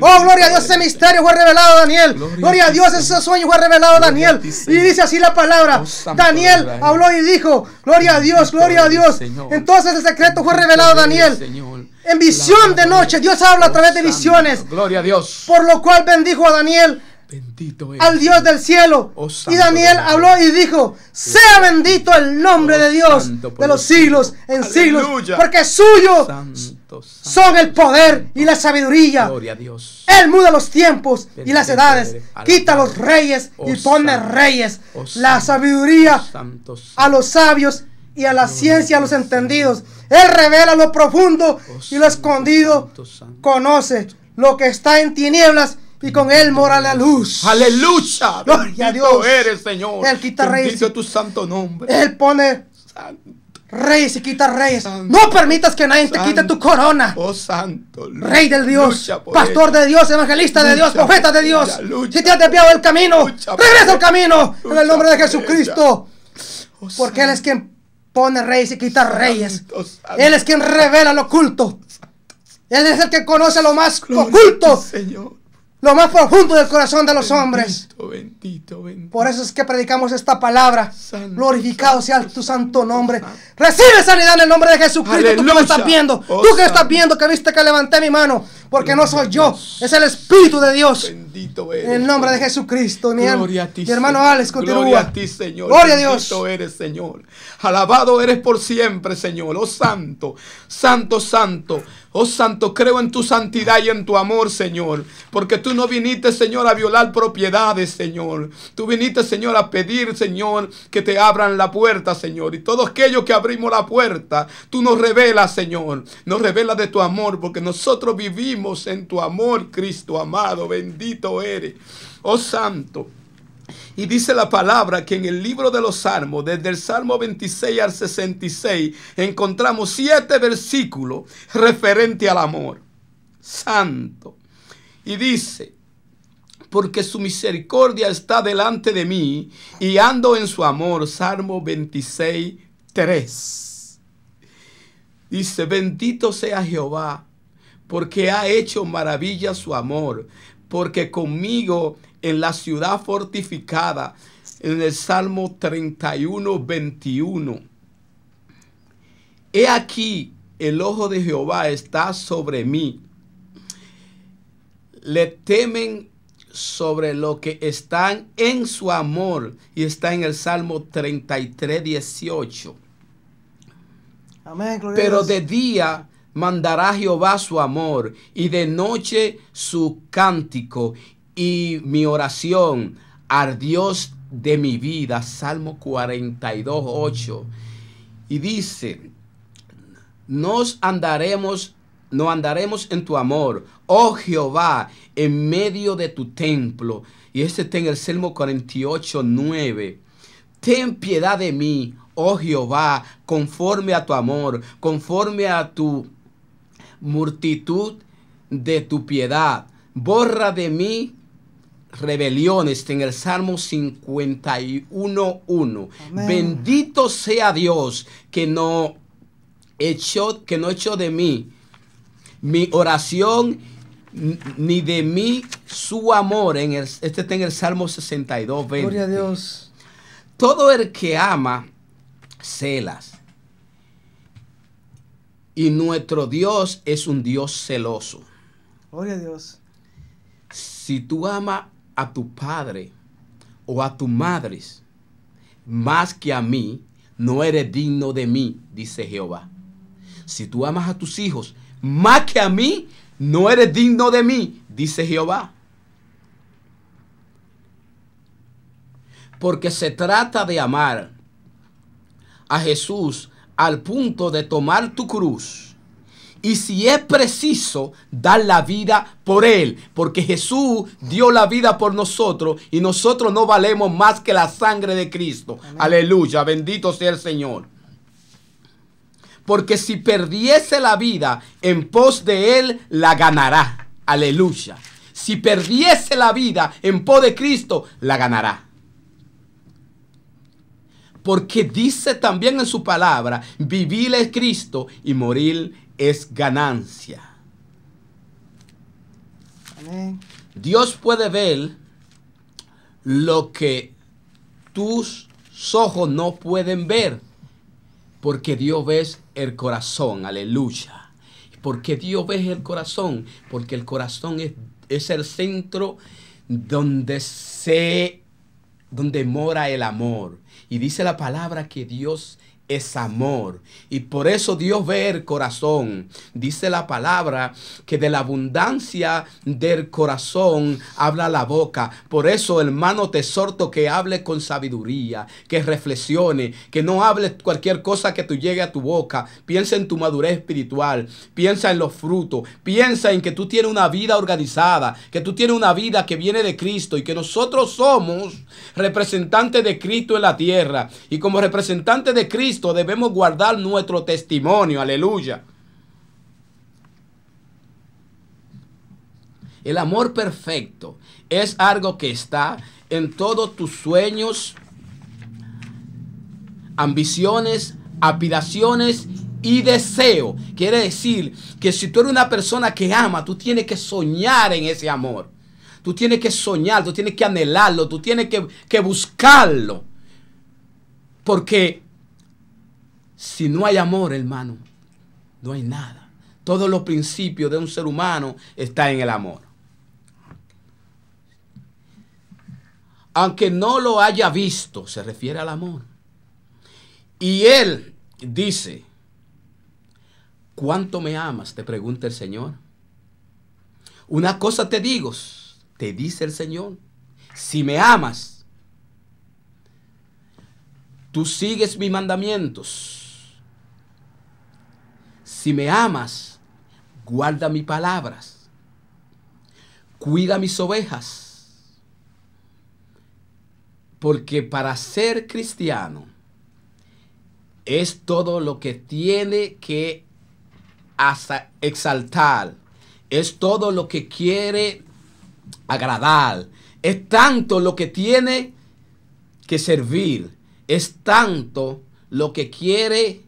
Oh, gloria a Dios, ese misterio fue revelado a Daniel. Gloria a Dios, ese sueño fue revelado a Daniel. Y dice así la palabra. Oh, Daniel habló y dijo, gloria a Dios, gloria a Dios. Entonces el secreto fue revelado a Daniel. En visión de noche, Dios habla a oh, través de visiones. Gloria a Dios. Por lo cual bendijo a Daniel Bendito al Dios del cielo. Oh, y Daniel habló y dijo, sea bendito el nombre de Dios de los siglos en siglos, porque suyo son el poder y la sabiduría. Él muda los tiempos y las edades, quita los reyes oh, y pone reyes, oh, la sabiduría a los sabios y a la ciencia a los entendidos. Él revela lo profundo y lo escondido, conoce lo que está en tinieblas y con él mora la luz. Aleluya. Gloria a Dios. eres, Señor. Él quita reyes. tu santo nombre. Él pone reyes y quita reyes. no permitas que nadie te quite tu corona. Oh, santo. Rey del Dios. Pastor de Dios, evangelista de Dios, profeta de Dios. si te has desviado del camino, regresa al camino. en el nombre de Jesucristo. Oh, Porque Él es quien pone reyes y quita reyes. Él es quien revela lo oculto. Él es el que conoce lo más oculto. Señor lo más profundo del corazón de los hombres. Bendito, bendito, bendito. Por eso es que predicamos esta palabra. Glorificado sea tu santo nombre. Recibe sanidad en el nombre de Jesucristo. Tú que estás viendo, oh, tú que estás viendo, que viste que levanté mi mano porque no soy yo, es el Espíritu de Dios. Bendito eres. En el nombre de Jesucristo, mi, Gloria a ti, hermano Gloria a ti, Señor. Gloria a Dios. Bendito eres, Señor. Alabado eres por siempre, Señor. Oh Santo, Santo, Santo. Oh Santo, creo en tu santidad y en tu amor, Señor. Porque tú no viniste, Señor, a violar propiedades, Señor. Tú viniste, Señor, a pedir, Señor, que te abran la puerta, Señor. Y todos aquellos que abrimos la puerta, tú nos revelas, Señor. Nos revelas de tu amor, porque nosotros vivimos en tu amor, Cristo amado, bendito eres, oh Santo. Y dice la palabra que en el libro de los Salmos, desde el Salmo 26 al 66, encontramos siete versículos referente al amor. Santo. Y dice, porque su misericordia está delante de mí y ando en su amor. Salmo 26, 3. Dice, bendito sea Jehová porque ha hecho maravilla su amor, porque conmigo en la ciudad fortificada, en el Salmo 31, 21. He aquí, el ojo de Jehová está sobre mí. Le temen sobre lo que están en su amor y está en el Salmo 33, 18. Amén, Pero de día mandará Jehová su amor y de noche su cántico y mi oración al Dios de mi vida. Salmo 42, Y dice, nos andaremos, no andaremos en tu amor, oh Jehová, en medio de tu templo. Y este está en el Salmo 48, Ten piedad de mí, oh Jehová, conforme a tu amor, conforme a tu multitud de tu piedad. Borra de mí rebeliones en el Salmo 51.1. Bendito sea Dios que no echó, que no echó de mí mi oración ni de mí su amor. En este está en el Salmo 62, Gloria a Dios. Todo el que ama, celas. Y nuestro Dios es un Dios celoso. Gloria a Dios. Si tú amas a tu padre o a tus madres. más que a mí, no eres digno de mí, dice Jehová. Si tú amas a tus hijos más que a mí, no eres digno de mí, dice Jehová. Porque se trata de amar a Jesús al punto de tomar tu cruz y si es preciso, dar la vida por Él. Porque Jesús dio la vida por nosotros y nosotros no valemos más que la sangre de Cristo. Aleluya, bendito sea el Señor. Porque si perdiese la vida en pos de Él, la ganará. Aleluya. Si perdiese la vida en pos de Cristo, la ganará. Porque dice también en su palabra, vivir es Cristo y morir es ganancia. Amén. Dios puede ver lo que tus ojos no pueden ver. Porque Dios ve el corazón, aleluya. Porque Dios ve el corazón, porque el corazón es, es el centro donde se donde mora el amor. Y dice la palabra que Dios es amor. Y por eso Dios ve el corazón. Dice la palabra que de la abundancia del corazón habla la boca. Por eso, hermano, te exhorto que hable con sabiduría, que reflexione, que no hable cualquier cosa que tú llegue a tu boca. Piensa en tu madurez espiritual, piensa en los frutos, piensa en que tú tienes una vida organizada, que tú tienes una vida que viene de Cristo y que nosotros somos representantes de Cristo en la tierra. Y como representantes de Cristo, debemos guardar nuestro testimonio. Aleluya. El amor perfecto es algo que está en todos tus sueños, ambiciones, aspiraciones y deseo. Quiere decir que si tú eres una persona que ama, tú tienes que soñar en ese amor. Tú tienes que soñar, tú tienes que anhelarlo, tú tienes que, que buscarlo. Porque si no hay amor, hermano, no hay nada. Todos los principios de un ser humano están en el amor. Aunque no lo haya visto, se refiere al amor. Y él dice, ¿cuánto me amas? Te pregunta el Señor. Una cosa te digo, te dice el Señor, si me amas, tú sigues mis mandamientos si me amas, guarda mis palabras. Cuida mis ovejas. Porque para ser cristiano es todo lo que tiene que exaltar. Es todo lo que quiere agradar. Es tanto lo que tiene que servir. Es tanto lo que quiere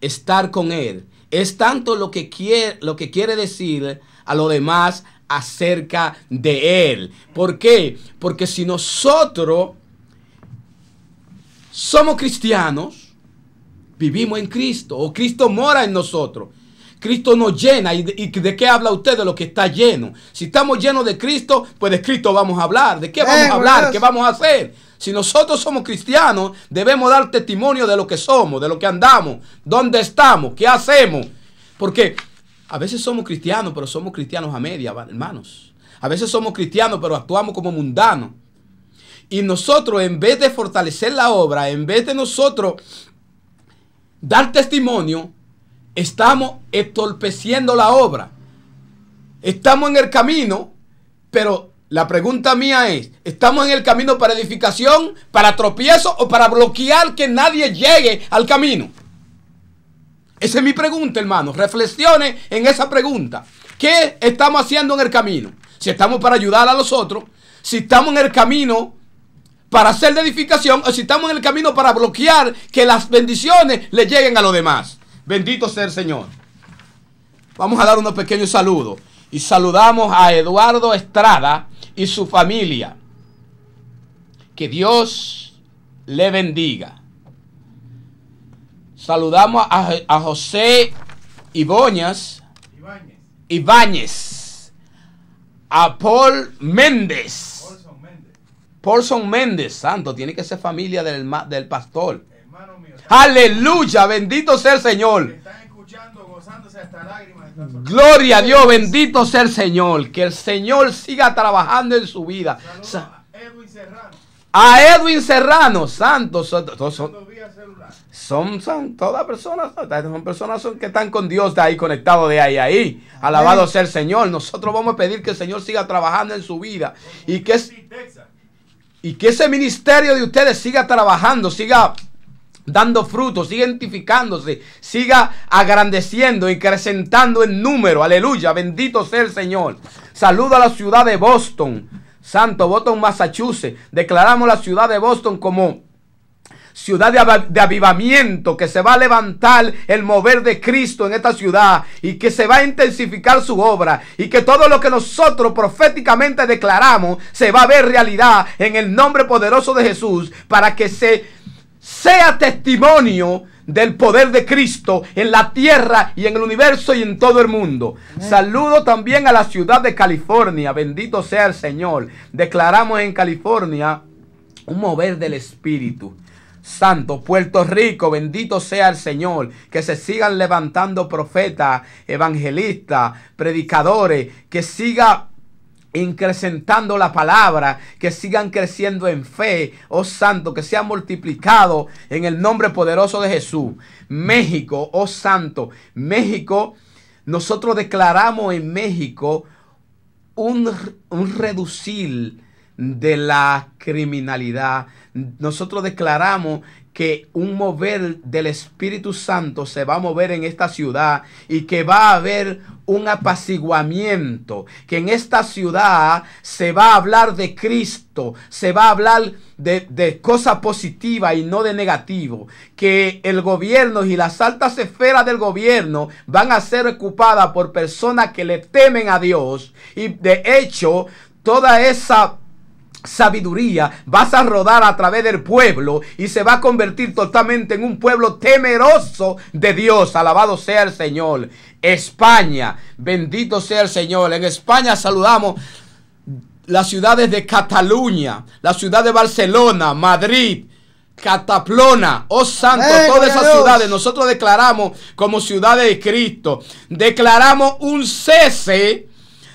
estar con Él. Es tanto lo que quiere, lo que quiere decir a lo demás acerca de Él. ¿Por qué? Porque si nosotros somos cristianos, vivimos en Cristo o Cristo mora en nosotros. Cristo nos llena. ¿Y de, qué habla usted? De lo que está lleno. Si estamos llenos de Cristo, pues de Cristo vamos a hablar. ¿De qué vamos a hablar? ¿Qué vamos a hacer? Si nosotros somos cristianos, debemos dar testimonio de lo que somos, de lo que andamos, dónde estamos, qué hacemos. Porque a veces somos cristianos, pero somos cristianos a media, hermanos. A veces somos cristianos, pero actuamos como mundanos. Y nosotros, en vez de fortalecer la obra, en vez de nosotros dar testimonio, Estamos estorpeciendo la obra. Estamos en el camino, pero la pregunta mía es, ¿estamos en el camino para edificación, para tropiezo o para bloquear que nadie llegue al camino? Esa es mi pregunta, hermano. Reflexione en esa pregunta. ¿Qué estamos haciendo en el camino? Si estamos para ayudar a los otros, si estamos en el camino para hacer de edificación o si estamos en el camino para bloquear que las bendiciones le lleguen a los demás. Bendito sea el Señor. Vamos a dar unos pequeños saludos. Y saludamos a Eduardo Estrada y su familia. Que Dios le bendiga. Saludamos a, José Iboñas, Ibáñez. A Paul Méndez. Paulson Méndez. Paulson Méndez, santo, tiene que ser familia del, del pastor. Aleluya, bendito sea el Señor. Gloria a Dios, bendito sea el Señor. Que el Señor siga trabajando en su vida. a, Edwin Serrano a Edwin Serrano, santos, son, son, todas personas, son personas que están con Dios de ahí conectado de ahí ahí. Alabado sea el Señor. Nosotros vamos a pedir que el Señor siga trabajando en su vida y que, y que ese ministerio de ustedes siga trabajando, siga dando frutos, siga identificándose, siga agrandeciendo y crecentando en número. Aleluya, bendito sea el Señor. Saludo a la ciudad de Boston, Santo Boston, Massachusetts. Declaramos la ciudad de Boston como ciudad de, de, avivamiento, que se va a levantar el mover de Cristo en esta ciudad y que se va a intensificar su obra y que todo lo que nosotros proféticamente declaramos se va a ver realidad en el nombre poderoso de Jesús para que se sea testimonio del poder de Cristo en la tierra y en el universo y en todo el mundo. Saludo también a la ciudad de California, bendito sea el Señor. Declaramos en California un mover del Espíritu. Santo, Puerto Rico, bendito sea el Señor, que se sigan levantando profetas, evangelistas, predicadores, que siga incrementando la palabra, que sigan creciendo en fe, oh santo, que sea multiplicado en el nombre poderoso de Jesús. México, oh santo, México, nosotros declaramos en México un, un reducir de la criminalidad. Nosotros declaramos que un mover del Espíritu Santo se va a mover en esta ciudad y que va a haber un apaciguamiento, que en esta ciudad se va a hablar de Cristo, se va a hablar de, de cosas positivas y no de negativo, que el gobierno y las altas esferas del gobierno van a ser ocupadas por personas que le temen a Dios y de hecho toda esa sabiduría, vas a rodar a través del pueblo y se va a convertir totalmente en un pueblo temeroso de Dios. Alabado sea el Señor. España, bendito sea el Señor. En España saludamos las ciudades de Cataluña, la ciudad de Barcelona, Madrid, Cataplona, oh santo, eh, todas esas ciudades nosotros declaramos como ciudades de Cristo. Declaramos un cese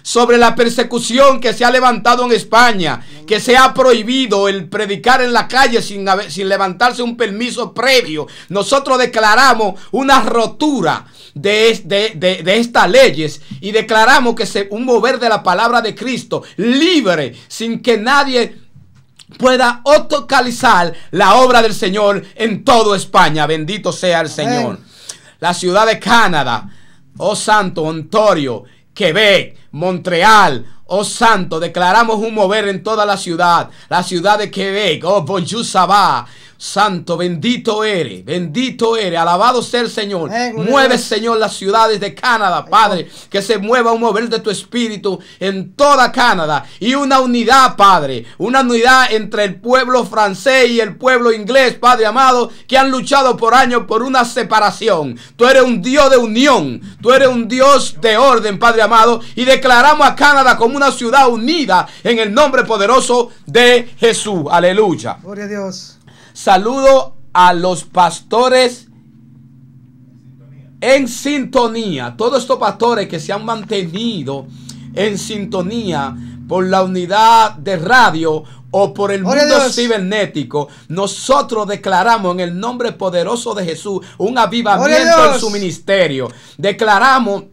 sobre la persecución que se ha levantado en España, que se ha prohibido el predicar en la calle sin, levantarse un permiso previo. Nosotros declaramos una rotura de, estas leyes y declaramos que se, un mover de la palabra de Cristo libre, sin que nadie pueda autocalizar la obra del Señor en toda España. Bendito sea el Señor. La ciudad de Canadá, oh Santo, Ontario, Quebec, Montreal, Oh santo, declaramos un mover en toda la ciudad, la ciudad de Quebec, oh bonjour, va Santo, bendito eres, bendito eres, alabado sea el Señor. Eh, Mueve, Señor, las ciudades de Canadá, Padre, que se mueva un mover de tu espíritu en toda Canadá y una unidad, Padre, una unidad entre el pueblo francés y el pueblo inglés, Padre amado, que han luchado por años por una separación. Tú eres un Dios de unión, tú eres un Dios de orden, Padre amado, y declaramos a Canadá como una ciudad unida en el nombre poderoso de Jesús. Aleluya. Gloria a Dios. Saludo a los pastores en sintonía. Todos estos pastores que se han mantenido en sintonía por la unidad de radio o por el mundo cibernético, nosotros declaramos en el nombre poderoso de Jesús un avivamiento en su ministerio. Declaramos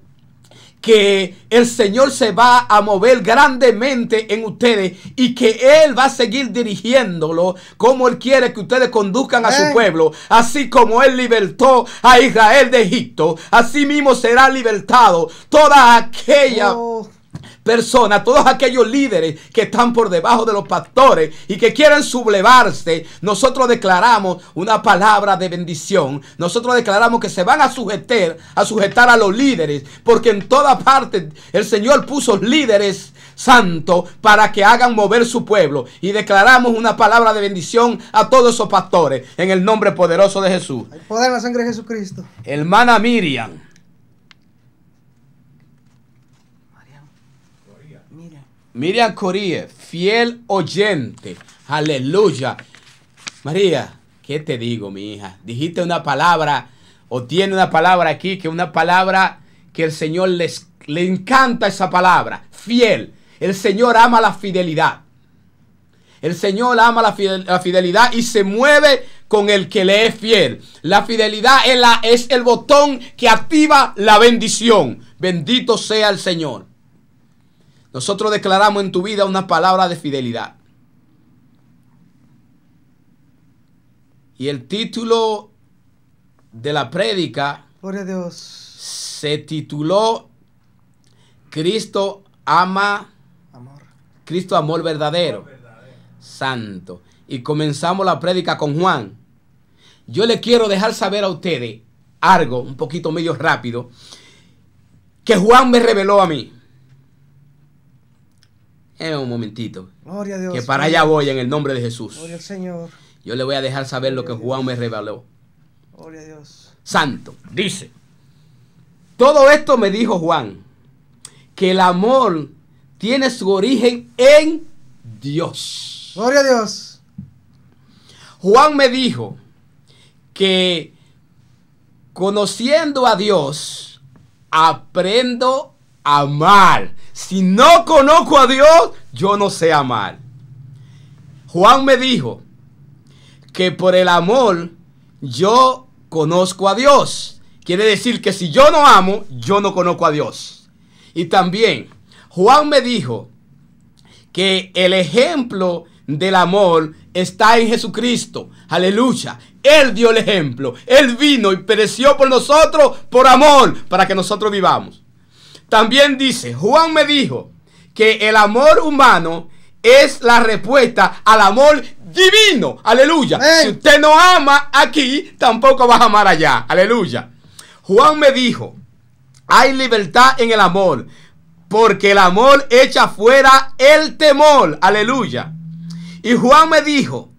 que el Señor se va a mover grandemente en ustedes y que Él va a seguir dirigiéndolo como Él quiere que ustedes conduzcan a su pueblo. Así como Él libertó a Israel de Egipto, así mismo será libertado toda aquella... Oh, personas, todos aquellos líderes que están por debajo de los pastores y que quieren sublevarse, nosotros declaramos una palabra de bendición. Nosotros declaramos que se van a sujetar, a sujetar a los líderes, porque en toda parte el Señor puso líderes santos para que hagan mover su pueblo y declaramos una palabra de bendición a todos esos pastores en el nombre poderoso de Jesús. El poder de la sangre de Jesucristo. Hermana Miriam. Miriam Corrie, fiel oyente. Aleluya. María, ¿qué te digo, mi hija? Dijiste una palabra o tiene una palabra aquí que una palabra que el Señor les, le encanta esa palabra. Fiel. El Señor ama la fidelidad. El Señor ama la, fidelidad y se mueve con el que le es fiel. La fidelidad la, es el botón que activa la bendición. Bendito sea el Señor. Nosotros declaramos en tu vida una palabra de fidelidad. Y el título de la prédica se tituló Cristo ama Cristo amor verdadero, amor verdadero. Santo. Y comenzamos la prédica con Juan. Yo le quiero dejar saber a ustedes algo, un poquito medio rápido, que Juan me reveló a mí. Eh, un momentito. Gloria a Dios. Que para allá voy en el nombre de Jesús. Gloria al Señor. Yo le voy a dejar saber lo que Juan me reveló. Gloria a Dios. Santo. Dice. Todo esto me dijo Juan. Que el amor tiene su origen en Dios. Gloria a Dios. Juan me dijo que conociendo a Dios, aprendo amar. Si no conozco a Dios, yo no sé amar. Juan me dijo que por el amor yo conozco a Dios. Quiere decir que si yo no amo, yo no conozco a Dios. Y también Juan me dijo que el ejemplo del amor está en Jesucristo. Aleluya. Él dio el ejemplo. Él vino y pereció por nosotros por amor, para que nosotros vivamos. También dice, Juan me dijo que el amor humano es la respuesta al amor divino. Aleluya. Si usted no ama aquí, tampoco va a amar allá. Aleluya. Juan me dijo, hay libertad en el amor, porque el amor echa fuera el temor. Aleluya. Y Juan me dijo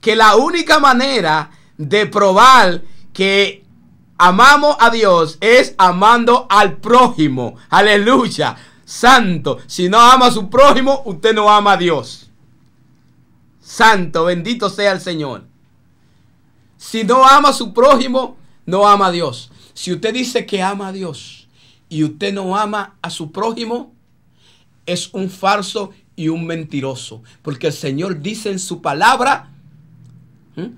que la única manera de probar que Amamos a Dios es amando al prójimo. Aleluya. Santo. Si no ama a su prójimo, usted no ama a Dios. Santo. Bendito sea el Señor. Si no ama a su prójimo, no ama a Dios. Si usted dice que ama a Dios y usted no ama a su prójimo, es un falso y un mentiroso. Porque el Señor dice en su palabra,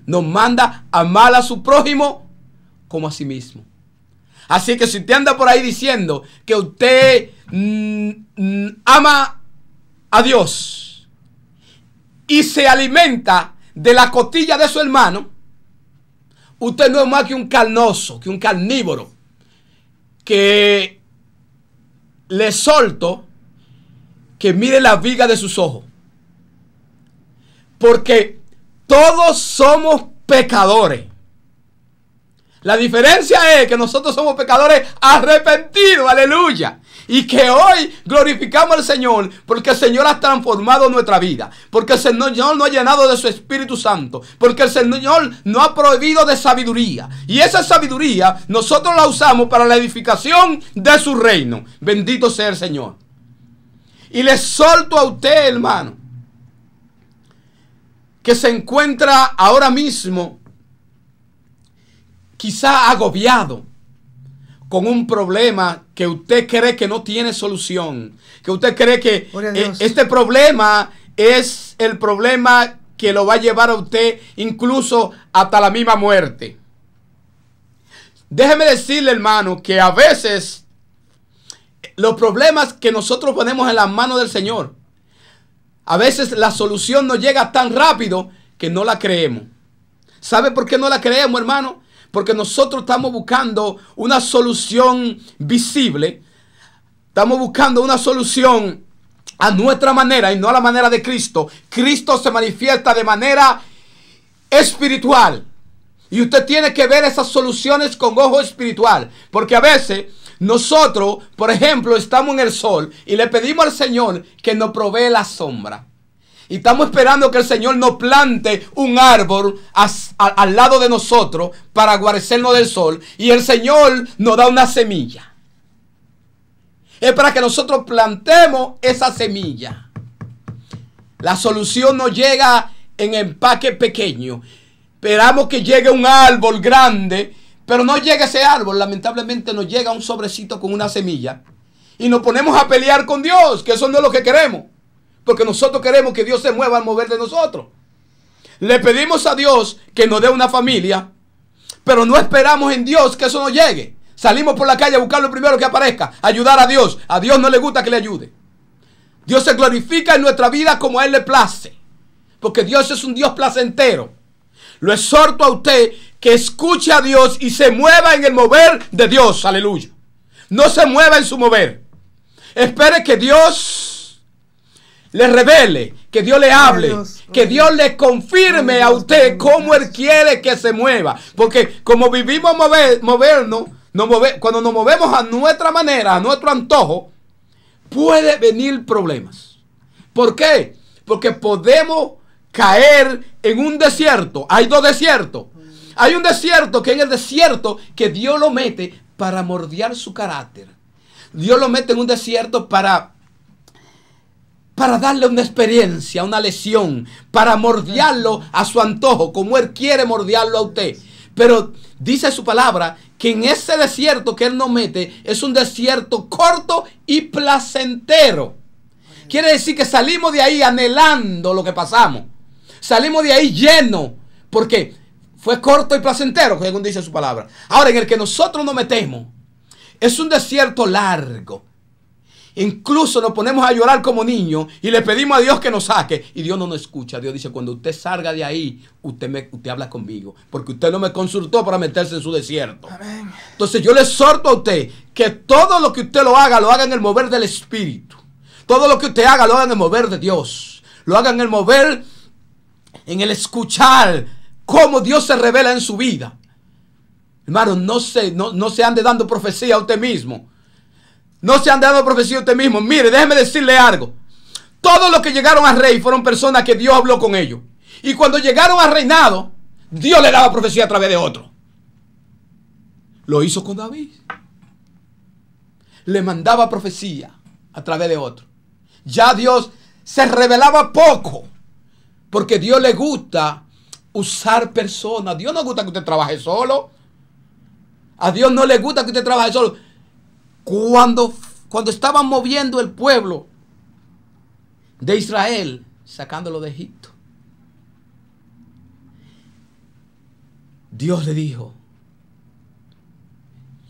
nos manda amar a su prójimo como a sí mismo. Así que si usted anda por ahí diciendo que usted mm, mm, ama a Dios y se alimenta de la cotilla de su hermano, usted no es más que un carnoso, que un carnívoro, que le solto que mire la viga de sus ojos. Porque todos somos pecadores. La diferencia es que nosotros somos pecadores arrepentidos, aleluya. Y que hoy glorificamos al Señor porque el Señor ha transformado nuestra vida. Porque el Señor nos ha llenado de su Espíritu Santo. Porque el Señor nos ha prohibido de sabiduría. Y esa sabiduría nosotros la usamos para la edificación de su reino. Bendito sea el Señor. Y le solto a usted, hermano, que se encuentra ahora mismo quizá agobiado con un problema que usted cree que no tiene solución, que usted cree que eh, este problema es el problema que lo va a llevar a usted incluso hasta la misma muerte. Déjeme decirle, hermano, que a veces los problemas que nosotros ponemos en las manos del Señor, a veces la solución no llega tan rápido que no la creemos. ¿Sabe por qué no la creemos, hermano? porque nosotros estamos buscando una solución visible, estamos buscando una solución a nuestra manera y no a la manera de Cristo. Cristo se manifiesta de manera espiritual. Y usted tiene que ver esas soluciones con ojo espiritual. Porque a veces nosotros, por ejemplo, estamos en el sol y le pedimos al Señor que nos provee la sombra. Y estamos esperando que el Señor nos plante un árbol al lado de nosotros para guarecernos del sol. Y el Señor nos da una semilla. Es para que nosotros plantemos esa semilla. La solución no llega en empaque pequeño. Esperamos que llegue un árbol grande, pero no llega ese árbol. Lamentablemente nos llega un sobrecito con una semilla. Y nos ponemos a pelear con Dios, que eso no es lo que queremos. Porque nosotros queremos que Dios se mueva al mover de nosotros. Le pedimos a Dios que nos dé una familia, pero no esperamos en Dios que eso nos llegue. Salimos por la calle a buscar lo primero que aparezca, ayudar a Dios. A Dios no le gusta que le ayude. Dios se glorifica en nuestra vida como a Él le place. Porque Dios es un Dios placentero. Lo exhorto a usted que escuche a Dios y se mueva en el mover de Dios. Aleluya. No se mueva en su mover. Espere que Dios le revele, que Dios le hable, que Dios le confirme a usted cómo Él quiere que se mueva. Porque como vivimos mover, movernos, cuando nos movemos a nuestra manera, a nuestro antojo, puede venir problemas. ¿Por qué? Porque podemos caer en un desierto. Hay dos desiertos. Hay un desierto que es el desierto que Dios lo mete para mordear su carácter. Dios lo mete en un desierto para para darle una experiencia, una lesión, para mordiarlo a su antojo, como Él quiere mordiarlo a usted. Pero dice su palabra que en ese desierto que Él nos mete es un desierto corto y placentero. Quiere decir que salimos de ahí anhelando lo que pasamos. Salimos de ahí lleno. Porque fue corto y placentero, según dice su palabra. Ahora, en el que nosotros nos metemos, es un desierto largo, Incluso nos ponemos a llorar como niños y le pedimos a Dios que nos saque. Y Dios no nos escucha. Dios dice, cuando usted salga de ahí, usted, me, usted habla conmigo. Porque usted no me consultó para meterse en su desierto. Entonces yo le exhorto a usted que todo lo que usted lo haga, lo haga en el mover del Espíritu. Todo lo que usted haga, lo haga en el mover de Dios. Lo haga en el mover, en el escuchar cómo Dios se revela en su vida. Hermano, no se, no, no se ande dando profecía a usted mismo. No se han dado profecía usted mismo. Mire, déjeme decirle algo. Todos los que llegaron a rey fueron personas que Dios habló con ellos. Y cuando llegaron a reinado, Dios le daba profecía a través de otro. Lo hizo con David. Le mandaba profecía a través de otro. Ya Dios se revelaba poco. Porque Dios le gusta usar personas. Dios no gusta que usted trabaje solo. A Dios no le gusta que usted trabaje solo. Cuando, cuando estaban moviendo el pueblo de Israel, sacándolo de Egipto, Dios le dijo,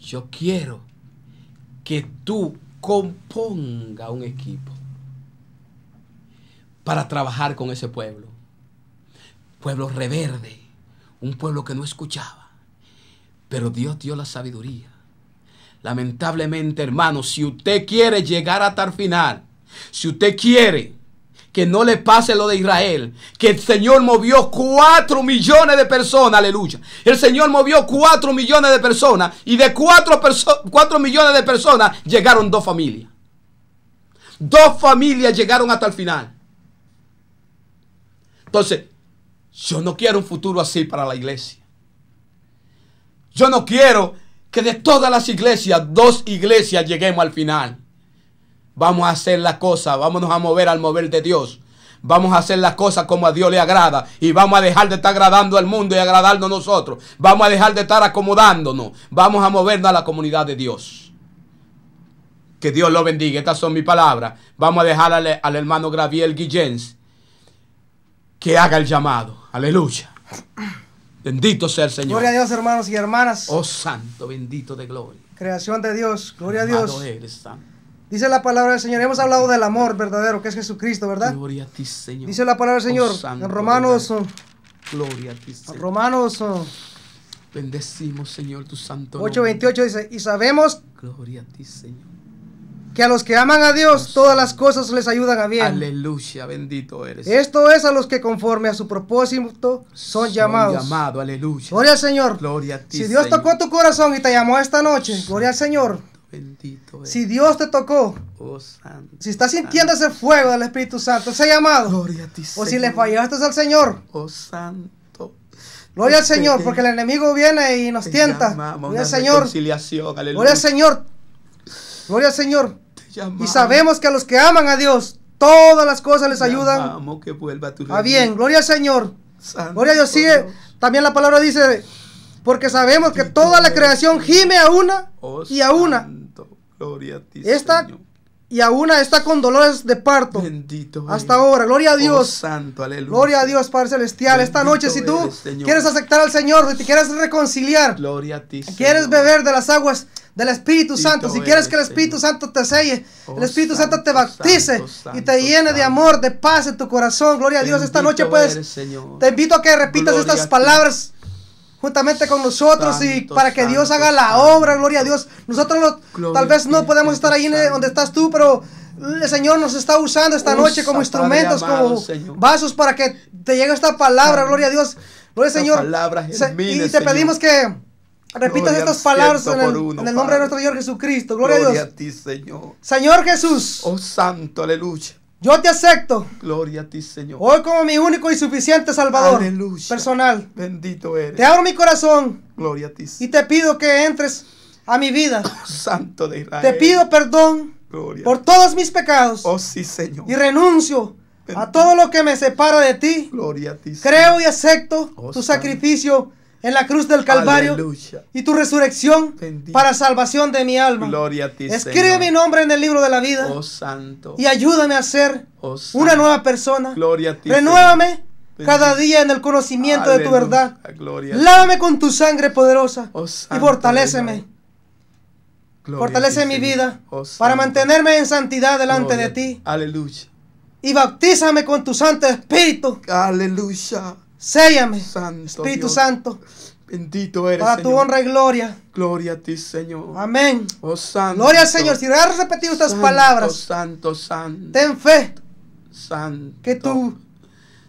yo quiero que tú componga un equipo para trabajar con ese pueblo. Pueblo reverde, un pueblo que no escuchaba. Pero Dios dio la sabiduría Lamentablemente, hermano, si usted quiere llegar hasta el final, si usted quiere que no le pase lo de Israel, que el Señor movió cuatro millones de personas, aleluya. El Señor movió cuatro millones de personas y de cuatro, millones de personas llegaron dos familias. Dos familias llegaron hasta el final. Entonces, yo no quiero un futuro así para la iglesia. Yo no quiero que de todas las iglesias, dos iglesias lleguemos al final. Vamos a hacer la cosa, vámonos a mover al mover de Dios. Vamos a hacer las cosas como a Dios le agrada. Y vamos a dejar de estar agradando al mundo y agradarnos nosotros. Vamos a dejar de estar acomodándonos. Vamos a movernos a la comunidad de Dios. Que Dios lo bendiga. Estas son mis palabras. Vamos a dejar al, hermano Graviel Guillens que haga el llamado. Aleluya. Bendito sea el Señor. Gloria a Dios, hermanos y hermanas. Oh Santo, bendito de gloria. Creación de Dios, gloria a Dios. Dice la palabra del Señor, hemos hablado del amor verdadero, que es Jesucristo, ¿verdad? Gloria a ti, Señor. Dice la palabra del oh, Señor, en Romanos. Oh. Gloria a ti, Señor. Romanos. Oh. Bendecimos, Señor, tu santo 8.28 dice, y sabemos. Gloria a ti, Señor que a los que aman a Dios todas las cosas les ayudan a bien. Aleluya, bendito eres. Esto es a los que conforme a su propósito son, llamados. Llamado, aleluya. Gloria al Señor. Gloria a ti. Si Dios tocó tu corazón y te llamó esta noche, gloria al Señor. Bendito eres. Si Dios te tocó, oh, si estás sintiendo ese fuego del Espíritu Santo, ese llamado, gloria a ti, o si le fallaste al Señor, oh santo. Gloria al este Señor, porque el enemigo viene y nos tienta. Gloria al Señor. Gloria al Señor. Gloria al Señor y sabemos que a los que aman a Dios, todas las cosas les ayudan. que A ah, bien, gloria al Señor. gloria a Dios. también la palabra dice, porque sabemos que toda la creación gime a una y a una. Oh, gloria a ti, Esta y aún está con dolores de parto. Bendito. Hasta ahora, gloria a oh, Dios. santo, Gloria a Dios, Padre Celestial. Esta noche, si tú quieres aceptar al Señor, si te quieres reconciliar, gloria a ti, quieres beber de las aguas del Espíritu Santo, si quieres que el Espíritu Santo te selle, oh, el Espíritu santo, te bautice y te llene de amor, de paz en tu corazón. Gloria a Dios. Esta noche puedes. Te invito a que repitas estas palabras juntamente con nosotros y para que Dios haga la obra, gloria a Dios. Nosotros tal vez no podemos estar ahí donde estás tú, pero el Señor nos está usando esta noche como instrumentos, como vasos para que te llegue esta palabra, gloria a Dios. Gloria Señor. y te pedimos que repitas estas palabras en el, nombre de nuestro Señor Jesucristo. Gloria, a Dios. a ti, Señor. Señor Jesús. Oh santo, aleluya. Yo te acepto. Gloria a ti, Señor. Hoy como mi único y suficiente Salvador Aleluya. personal. Bendito eres. Te abro mi corazón. Gloria a ti. Y te pido que entres a mi vida. Santo de Israel. Te pido perdón Gloria. por todos mis pecados. Oh sí, Señor. Y renuncio a todo lo que me separa de ti. Gloria a ti. Creo y acepto oh, tu sacrificio en la cruz del Calvario y tu resurrección para salvación de mi alma. Escribe mi nombre en el libro de la vida. Oh, y ayúdame a ser oh, una nueva persona. Gloria Renuévame. Cada día en el conocimiento de tu verdad. Lávame con tu sangre poderosa oh, y fortaléceme. Fortalece mi vida para mantenerme en santidad delante de ti. Aleluya. Y bautízame con tu Santo Espíritu. Aleluya Séllame, Espíritu Santo. Bendito eres. Para tu honra y gloria. Gloria a ti, Señor. Amén. Oh, gloria al Señor. Si has repetido estas palabras, santo, santo. Ten fe. Santo. Que tu,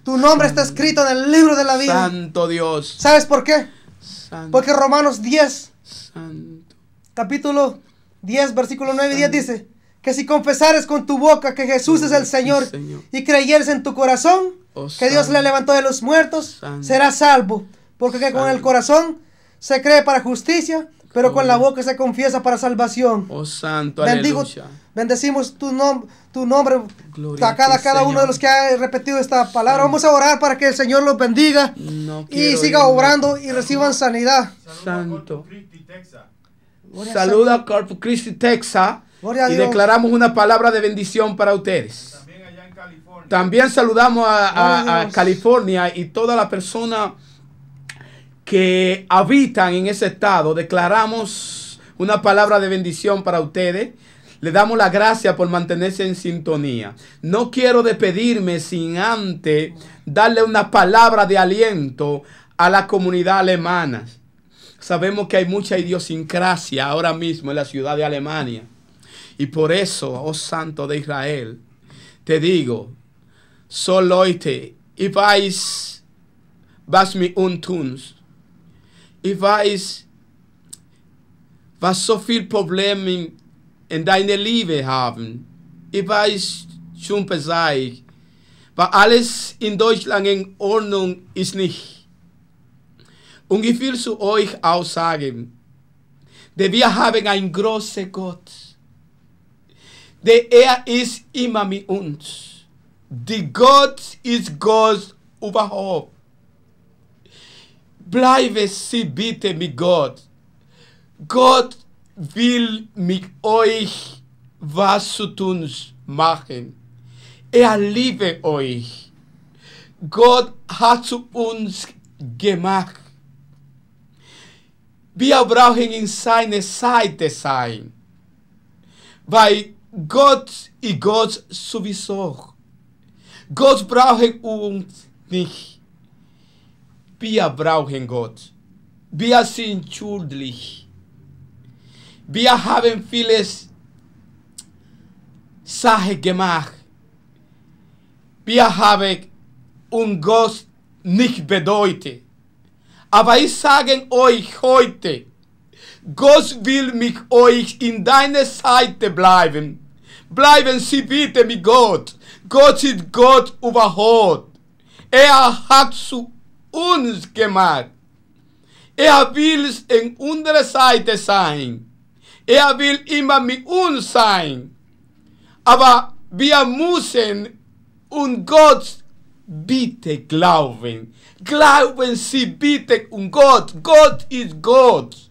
tu nombre está escrito en el libro de la vida. Santo Dios. ¿Sabes por qué? Santo, Porque Romanos 10, capítulo 10, versículo 9 y 10 dice que si confesares con tu boca que Jesús es el Señor, y creyeres en tu corazón oh, que Dios le levantó de los muertos, serás salvo. Porque con el corazón se cree para justicia, pero con la boca se confiesa para salvación. Oh santo, Bendigo, Bendecimos tu, tu nombre a cada, cada uno de los que ha repetido esta palabra. Vamos a orar para que el Señor los bendiga y siga obrando y reciban sanidad. Santo. Saluda a Corpus Christi, Texas y declaramos una palabra de bendición para ustedes. También, saludamos a, California y toda la persona que habitan en ese estado. Declaramos una palabra de bendición para ustedes. Le damos la gracia por mantenerse en sintonía. No quiero despedirme sin antes darle una palabra de aliento a la comunidad alemana. Sabemos que hay mucha idiosincrasia ahora mismo en la ciudad de Alemania. Y por eso, oh Santo de Israel, te digo, so Leute, ich weiß, was mir untun. Ich weiß, was so viel Probleme in deiner Liebe haben. Ich weiß schon sei, weil alles in Deutschland in Ordnung ist nicht. Und ich will zu euch auch sagen, denn wir haben einen großen Gott denn er ist immer mit uns. Die Gott ist Gott überhaupt. Bleibe sie bitte mit Gott. Gott will mit euch was zu tun machen. Er liebe euch. Gott hat zu uns gemacht. Wir brauchen in seine Seite sein, weil Gott e Gott sowieso. Gott braucht uns nicht. Wir brauchen Gott. Wir sind schuldig. Wir haben vieles Sache gemacht. Wir haben und Gott nicht bedeutet. Aber ich sage euch heute, Gott will mit euch in deiner Seite bleiben. Bleiben Sie bitte mit Gott. Gott ist Gott überhaupt. Er hat zu uns gemacht. Er will in unserer Seite sein. Er will immer mit uns sein. Aber wir müssen um Gott bitte glauben. Glauben Sie bitte um Gott. Gott ist Gott.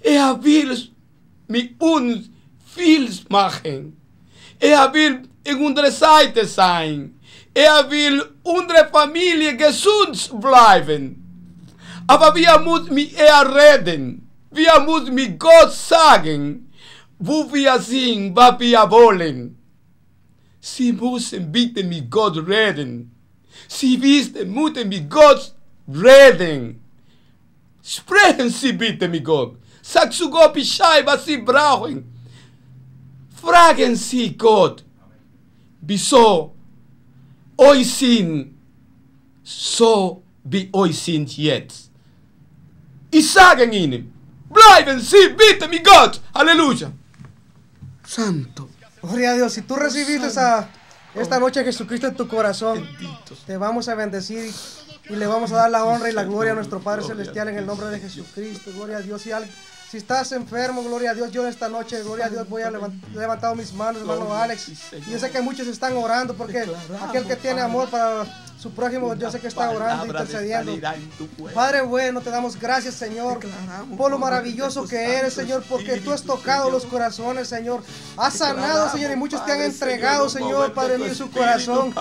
Er will mit uns viel machen. Er will in vill e Seite sein. Er will unsere Familie gesund bleiben. Aber wir müssen mit er reden. Wir müssen mit Gott sagen, wo wir sind, was wir wollen. Sie müssen bitte mit Gott reden. Sie wissen, müssen mit Gott reden. Sprechen Sie bitte mit Gott. Sag zu Gott Bescheid, was Sie brauchen. fragen God. Gott. Wieso hoy sin, so be hoy sin yet, Ich sage bleiben Sie bitte God. Aleluya. Santo. Gloria a Dios, si tú recibiste esta noche a Jesucristo en tu corazón, te vamos a bendecir y le vamos a dar la honra y la gloria a nuestro Padre Celestial en el nombre de Jesucristo. Gloria a Dios. Y al si estás enfermo, gloria a Dios, yo en esta noche, gloria a Dios, voy a levantar levantado mis manos, hermano Alex. Y yo sé que muchos están orando porque aquel que tiene amor para su prójimo, yo sé que está orando y intercediendo. Padre bueno, te damos gracias, Señor, por lo maravilloso que eres, Señor, porque tú has tocado los corazones, Señor. Has sanado, Señor, y muchos te han entregado, Señor, Padre mío, su corazón.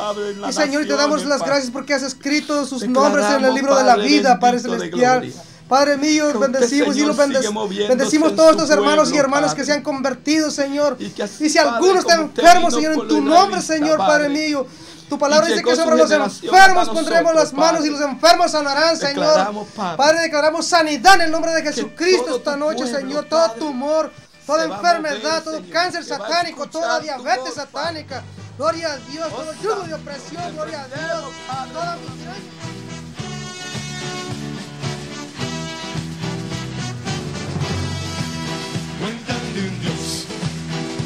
Y, Señor, te damos las gracias porque has escrito sus nombres en el libro de la vida, Padre Celestial. Padre mío, bendecimos y los bendecimos. todos estos hermanos y hermanas que se han convertido, Señor. Y, si algunos están enfermos, Señor, en tu nombre, Señor, Padre mío. Tu palabra dice que sobre los enfermos pondremos las manos y los enfermos sanarán, Señor. Padre, declaramos sanidad en el nombre de Jesucristo esta noche, Señor. Todo tumor, toda enfermedad, todo cáncer satánico, toda diabetes satánica. Gloria a Dios, todo yugo de opresión, gloria a Dios. Toda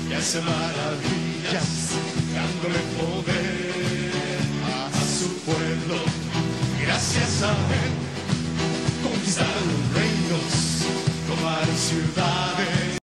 Y hace maravillas, dándole poder a su pueblo. Gracias a él conquistaron reinos, tomaron ciudades.